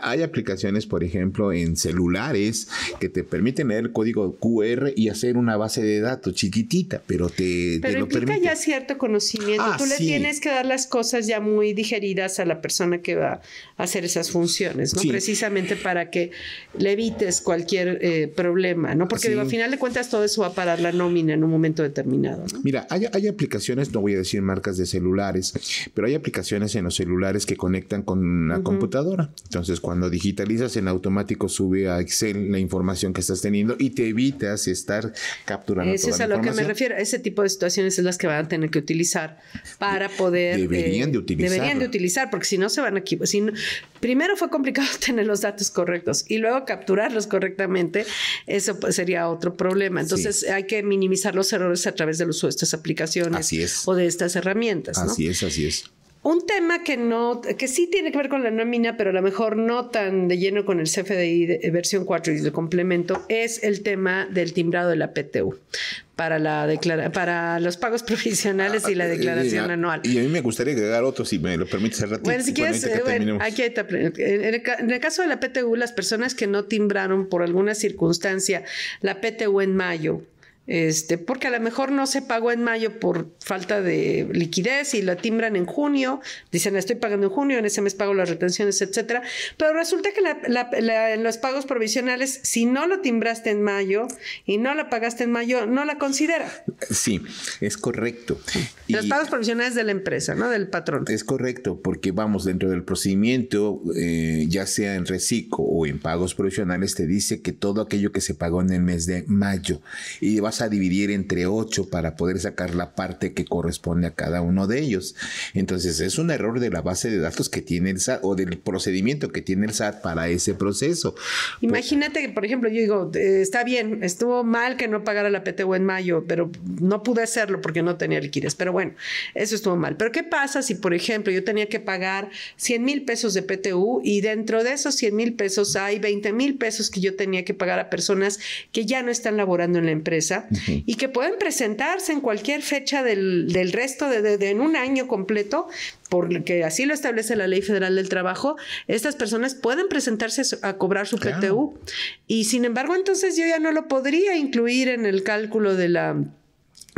hay aplicaciones, por ejemplo, en celulares que te permiten leer el código QR y hacer una base de datos chiquitita, pero te, pero lo permite. ya cierto conocimiento. Ah, Tú le tienes que dar las cosas ya muy digeridas a la persona que va a hacer esas funciones, ¿no? Precisamente para que le evites cualquier problema ¿no? Porque al final de cuentas todo eso va a parar la nómina en un momento determinado. Mira, hay, aplicaciones, no voy a decir marcas de celulares, pero hay aplicaciones en los celulares que conectan con la computadora. Entonces, cuando digitalizas, en automático sube a Excel la información que estás teniendo y te evitas estar capturando. Eso es a lo que me refiero. Ese tipo de situaciones es las que van a tener que utilizar para poder... Deberían de utilizar. Eh, deberían de utilizar, porque si no se van a equivocar primero fue complicado tener los datos correctos y luego capturarlos correctamente. Eso pues sería otro problema. Entonces hay que minimizar los errores a través del uso de estas aplicaciones o de estas herramientas. Así es, así es. Un tema que no, que sí tiene que ver con la nómina, pero a lo mejor no tan de lleno con el CFDI de, eh, versión 4 y el complemento, es el tema del timbrado de la PTU para, la declara para los pagos profesionales y la ah, declaración anual. Y a mí me gustaría agregar otro, si me lo permites Bueno, si quieres, eh, aquí hay en el, en el caso de la PTU, las personas que no timbraron por alguna circunstancia la PTU en mayo, este, porque a lo mejor no se pagó en mayo por falta de liquidez y la timbran en junio, dicen estoy pagando en junio, en ese mes pago las retenciones, etcétera, pero resulta que en los pagos provisionales, si no lo timbraste en mayo y no la pagaste en mayo, no la considera. Sí, es correcto. los pagos provisionales de la empresa, ¿no? Del patrón. Es correcto, porque vamos, dentro del procedimiento, eh, ya sea en reciclo o en pagos provisionales, te dice que todo aquello que se pagó en el mes de mayo y vas a dividir entre ocho para poder sacar la parte que corresponde a cada uno de ellos. Entonces es un error de la base de datos que tiene el SAT o del procedimiento que tiene el SAT para ese proceso. Pues, Imagínate que, por ejemplo, yo digo, eh, está bien, estuvo mal que no pagara la PTU en mayo, pero no pude hacerlo porque no tenía liquidez. Pero bueno, eso estuvo mal. Pero ¿qué pasa si, por ejemplo, yo tenía que pagar 100 mil pesos de PTU y dentro de esos 100 mil pesos hay 20 mil pesos que yo tenía que pagar a personas que ya no están laborando en la empresa y que pueden presentarse en cualquier fecha del, resto, de, en un año completo, porque así lo establece la Ley Federal del Trabajo, estas personas pueden presentarse a cobrar su PTU. Y sin embargo, entonces yo ya no lo podría incluir en el cálculo de la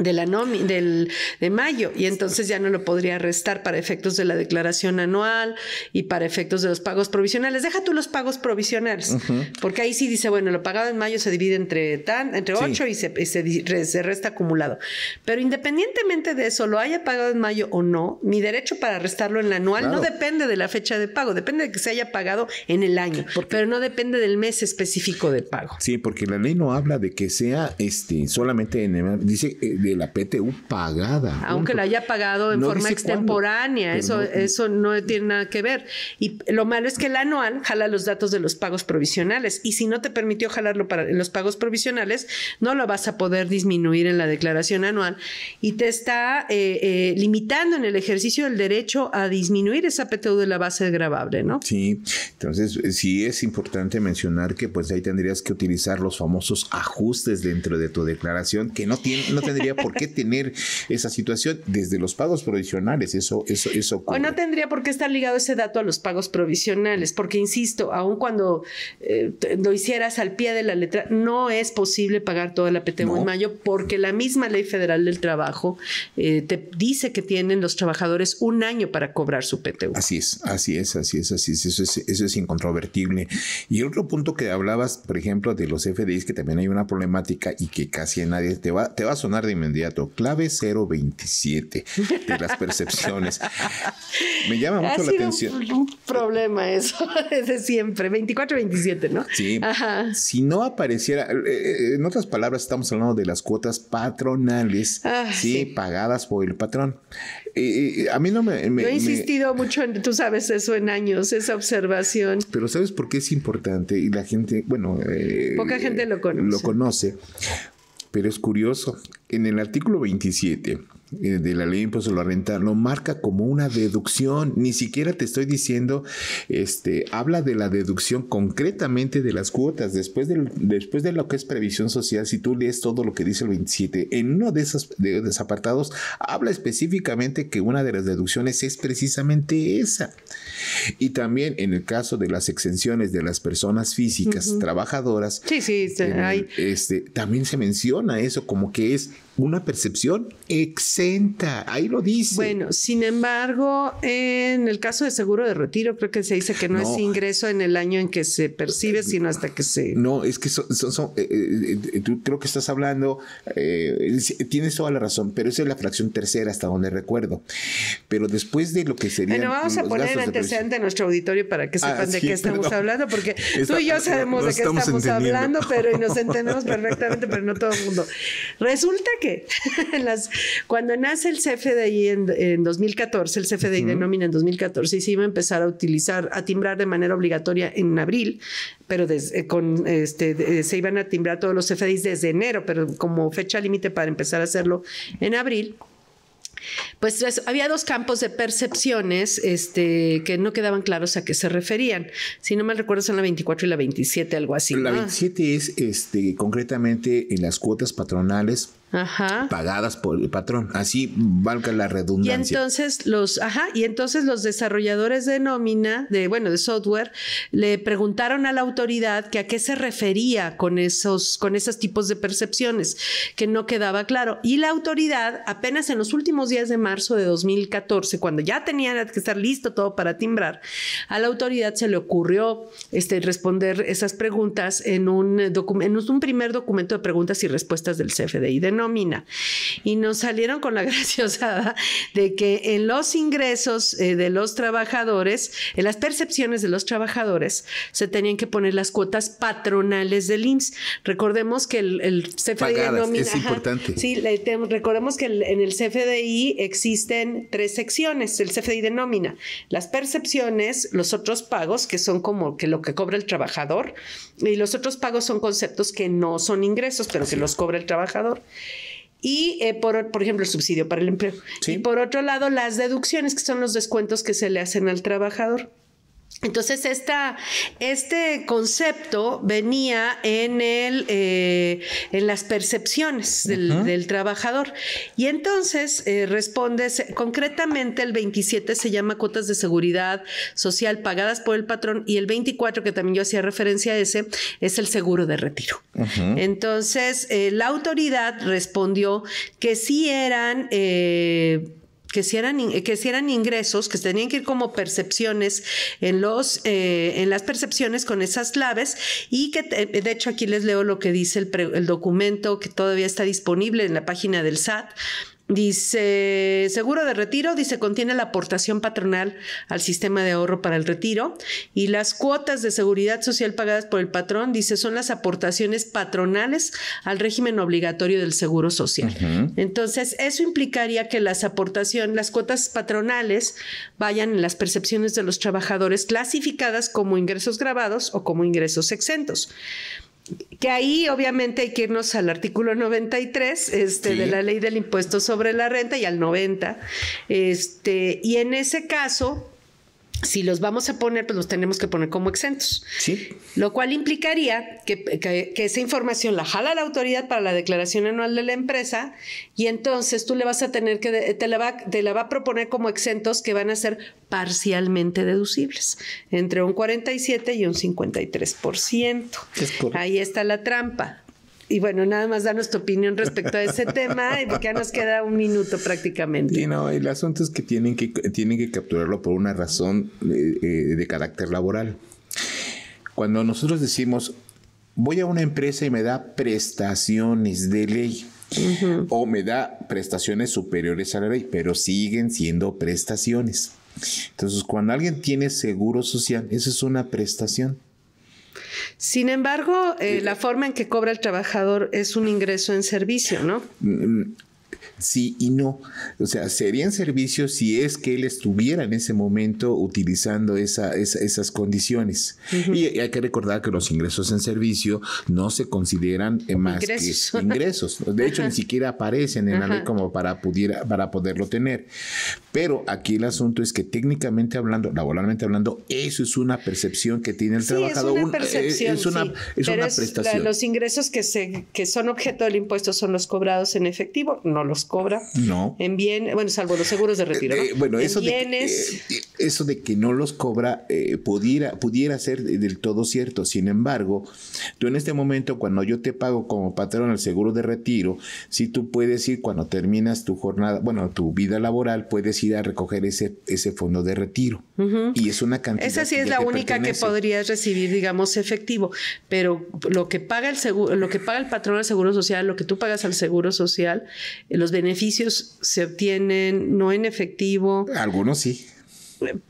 de la del, de mayo y entonces ya no lo podría restar para efectos de la declaración anual y para efectos de los pagos provisionales. Deja tú los pagos provisionales, porque ahí sí dice, bueno, lo pagado en mayo se divide entre tan, entre 8 y, se, se, resta acumulado. Pero independientemente de eso, lo haya pagado en mayo o no, mi derecho para restarlo en la anual no depende de la fecha de pago, depende de que se haya pagado en el año, pero no depende del mes específico de pago. Sí, porque la ley no habla de que sea este solamente en el, dice eh, la PTU pagada. Aunque la haya pagado en forma extemporánea, eso, no, eso no tiene nada que ver. Y lo malo es que el anual jala los datos de los pagos provisionales y si no te permitió jalarlo para los pagos provisionales, no lo vas a poder disminuir en la declaración anual y te está eh, eh, limitando en el ejercicio del derecho a disminuir esa PTU de la base gravable, ¿no? Sí, entonces eh, sí es importante mencionar que pues ahí tendrías que utilizar los famosos ajustes dentro de tu declaración que no, tiene, no tendría por qué tener esa situación desde los pagos provisionales. Eso, eso, eso. Ocurre. O no tendría por qué estar ligado ese dato a los pagos provisionales, porque insisto, aun cuando eh, lo hicieras al pie de la letra, no es posible pagar toda la PTU en mayo, porque la misma ley federal del trabajo eh, te dice que tienen los trabajadores un año para cobrar su PTU. Así es, así es, así es, así es. Eso es, eso es incontrovertible. Y otro punto que hablabas, por ejemplo, de los FDIs, que también hay una problemática y que casi nadie te va, te va a sonar de inmediato, clave 027 de las percepciones. Me llama mucho la atención. Un, un problema eso, desde siempre, 24-27, ¿no? Sí. Ajá. Si no apareciera, eh, eh, en otras palabras, estamos hablando de las cuotas patronales, ah, ¿sí? pagadas por el patrón. Eh, a mí no me... Yo he insistido mucho, en, tú sabes eso en años, esa observación. Pero ¿sabes por qué es importante? Y la gente, bueno... Poca gente lo conoce. Lo conoce pero es curioso, en el artículo 27 de la ley de impuesto a la renta lo marca como una deducción. Ni siquiera te estoy diciendo, este, habla de la deducción concretamente de las cuotas. Después de, después de lo que es previsión social, si tú lees todo lo que dice el 27, en uno de esos, de, apartados habla específicamente que una de las deducciones es precisamente esa. Y también en el caso de las exenciones de las personas físicas trabajadoras, este, también se menciona eso como que es una percepción exenta. Ahí lo dice. Bueno, sin embargo, en el caso de seguro de retiro, creo que se dice que no, es ingreso en el año en que se percibe, sino hasta que se. No, es que son, eh, eh, eh, tú creo que estás hablando, tienes toda la razón, pero esa es la fracción tercera, hasta donde recuerdo. Pero después de lo que sería. Bueno, vamos a poner el antecedente a nuestro auditorio para que sepan ah, de qué estamos hablando, porque tú y yo sabemos de qué estamos, estamos hablando, pero y nos entendemos perfectamente, pero no todo el mundo. Resulta que cuando nace el CFDI en, en 2014, el CFDI denomina en 2014 y se iba a empezar a utilizar, a timbrar de manera obligatoria en abril, pero eh, este, eh, se iban a timbrar todos los CFDIs desde enero, pero como fecha límite para empezar a hacerlo en abril. Pues había dos campos de percepciones este, que no quedaban claros a qué se referían. Si no mal recuerdo, son la 24 y la 27, algo así. La 27 ah. es este, concretamente en las cuotas patronales Ajá. pagadas por el patrón. Así valga la redundancia. Y entonces los, ajá, y entonces los desarrolladores de nómina, de bueno, de software, le preguntaron a la autoridad que a qué se refería con esos, con esos tipos de percepciones, que no quedaba claro. Y la autoridad, apenas en los últimos días de marzo de 2014, cuando ya tenía que estar listo todo para timbrar, a la autoridad se le ocurrió este, responder esas preguntas en un, eh, en un primer documento de preguntas y respuestas del CFDI de nómina. Y nos salieron con la graciosada de que en los ingresos eh, de los trabajadores, en las percepciones de los trabajadores, se tenían que poner las cuotas patronales del IMSS. Recordemos que el, CFDI nómina, Sí, recordemos que en el CFDI existen tres secciones, el CFDI de nómina, las percepciones, los otros pagos, que son como que lo que cobra el trabajador, y los otros pagos son conceptos que no son ingresos, pero se que los cobra el trabajador y eh, por, por, ejemplo el subsidio para el empleo. Y por otro lado, las deducciones, que son los descuentos que se le hacen al trabajador. Entonces, este concepto venía en, eh, en las percepciones del, trabajador. Y entonces eh, responde, concretamente el 27 se llama cuotas de seguridad social pagadas por el patrón y el 24, que también yo hacía referencia a ese, es el seguro de retiro. Entonces, eh, la autoridad respondió que sí eran que si eran, que si ingresos, que tenían que ir como percepciones en, los, eh, en las percepciones con esas claves y que, de hecho, aquí les leo lo que dice el, el documento que todavía está disponible en la página del SAT Dice, seguro de retiro, dice, contiene la aportación patronal al sistema de ahorro para el retiro y las cuotas de seguridad social pagadas por el patrón, dice, son las aportaciones patronales al régimen obligatorio del seguro social. Entonces, eso implicaría que las aportaciones, las cuotas patronales vayan en las percepciones de los trabajadores clasificadas como ingresos grabados o como ingresos exentos que ahí obviamente hay que irnos al artículo 93 este, de la ley del impuesto sobre la renta y al 90. Este, y en ese caso, si los vamos a poner, pues los tenemos que poner como exentos. Sí. Lo cual implicaría que, esa información la jala la autoridad para la declaración anual de la empresa y entonces tú le vas a tener que, te la va, la va a proponer como exentos que van a ser parcialmente deducibles, entre un 47 y un 53%. ciento. Ahí está la trampa. Y bueno, nada más danos tu opinión respecto a ese tema, ya nos queda un minuto prácticamente. Y no, el asunto es que tienen que, que capturarlo por una razón eh, eh, de, carácter laboral. Cuando nosotros decimos, voy a una empresa y me da prestaciones de ley, o me da prestaciones superiores a la ley, pero siguen siendo prestaciones. Entonces, cuando alguien tiene seguro social, eso es una prestación. Sin embargo, eh, la forma en que cobra el trabajador es un ingreso en servicio, ¿no? Mm, sí y no. O sea, serían servicios si es que él estuviera en ese momento utilizando esa, esas condiciones. y, hay que recordar que los ingresos en servicio no se consideran eh, más que ingresos. De hecho, ni siquiera aparecen en la ley como para, pudiera, para poderlo tener. Pero aquí el asunto es que técnicamente hablando, laboralmente hablando, eso es una percepción que tiene el trabajador. Es una percepción, es una, prestación. los ingresos que, se, que son objeto del impuesto son los cobrados en efectivo, no los cobra. No. En bien, bueno, salvo los seguros de retiro. Eh, eh, bueno, eso, de, eh, eso de que no los cobra pudiera, pudiera ser del todo cierto. Sin embargo, tú en este momento, cuando yo te pago como patrón el seguro de retiro, si tú puedes ir cuando terminas tu jornada, bueno, tu vida laboral, puedes ir a recoger ese, ese fondo de retiro. Y es una cantidad. Esa sí es la única que podrías recibir, digamos, efectivo. Pero lo que paga el seguro, lo que paga el patrón al seguro social, lo que tú pagas al seguro social, los beneficios se obtienen no en efectivo. Algunos sí.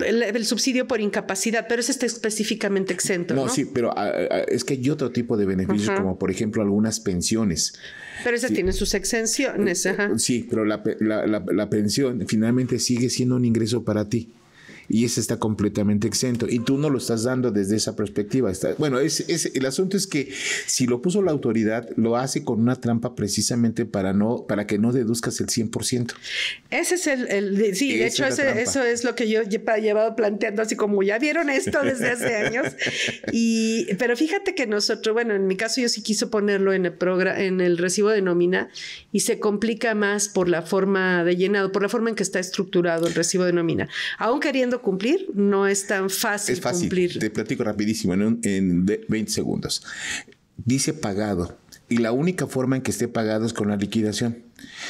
El, subsidio por incapacidad, pero ese está específicamente exento. No, sí, pero ah, ah, es que hay otro tipo de beneficios, como por ejemplo algunas pensiones. Pero esas tiene tienen sus exenciones. Eh, ajá. Sí, pero la, la pensión finalmente sigue siendo un ingreso para ti y ese está completamente exento. Y tú no lo estás dando desde esa perspectiva. bueno, es, el asunto es que si lo puso la autoridad, lo hace con una trampa precisamente para, no, para que no deduzcas el 100%. Ese es el... sí, de hecho, eso es lo que yo he llevado planteando, así como ya vieron esto desde hace años. Y, pero fíjate que nosotros, bueno, en mi caso yo sí quiso ponerlo en el, en el recibo de nómina y se complica más por la forma de llenado, por la forma en que está estructurado el recibo de nómina. Aún queriendo cumplir, no es tan fácil, cumplir. Te platico rapidísimo, en, 20 segundos. Dice pagado y la única forma en que esté pagado es con la liquidación.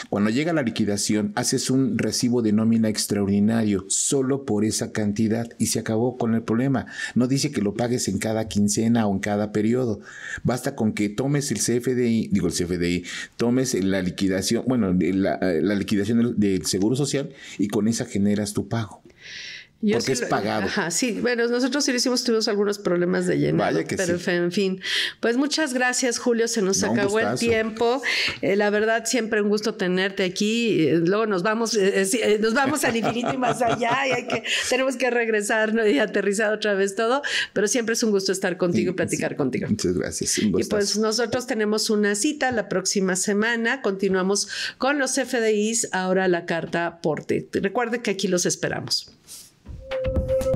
Cuando llega la liquidación, haces un recibo de nómina extraordinario solo por esa cantidad y se acabó con el problema. No dice que lo pagues en cada quincena o en cada periodo. Basta con que tomes el CFDI, digo el CFDI, tomes la liquidación, bueno, la, liquidación del Seguro Social y con esa generas tu pago porque es pagado. ajá, sí. Bueno, nosotros sí lo hicimos, tuvimos algunos problemas de lleno pero en fin. Pues muchas gracias, Julio. Se nos acabó el tiempo. Eh, la verdad, siempre un gusto tenerte aquí. Eh, luego nos vamos, eh, nos vamos al infinito y más allá. Y que, tenemos que regresar ¿no? y aterrizar otra vez todo. Pero siempre es un gusto estar contigo y platicar contigo. Muchas gracias. Y pues nosotros tenemos una cita la próxima semana. Continuamos con los FDIs. Ahora la carta porte. Recuerde que aquí los esperamos. Música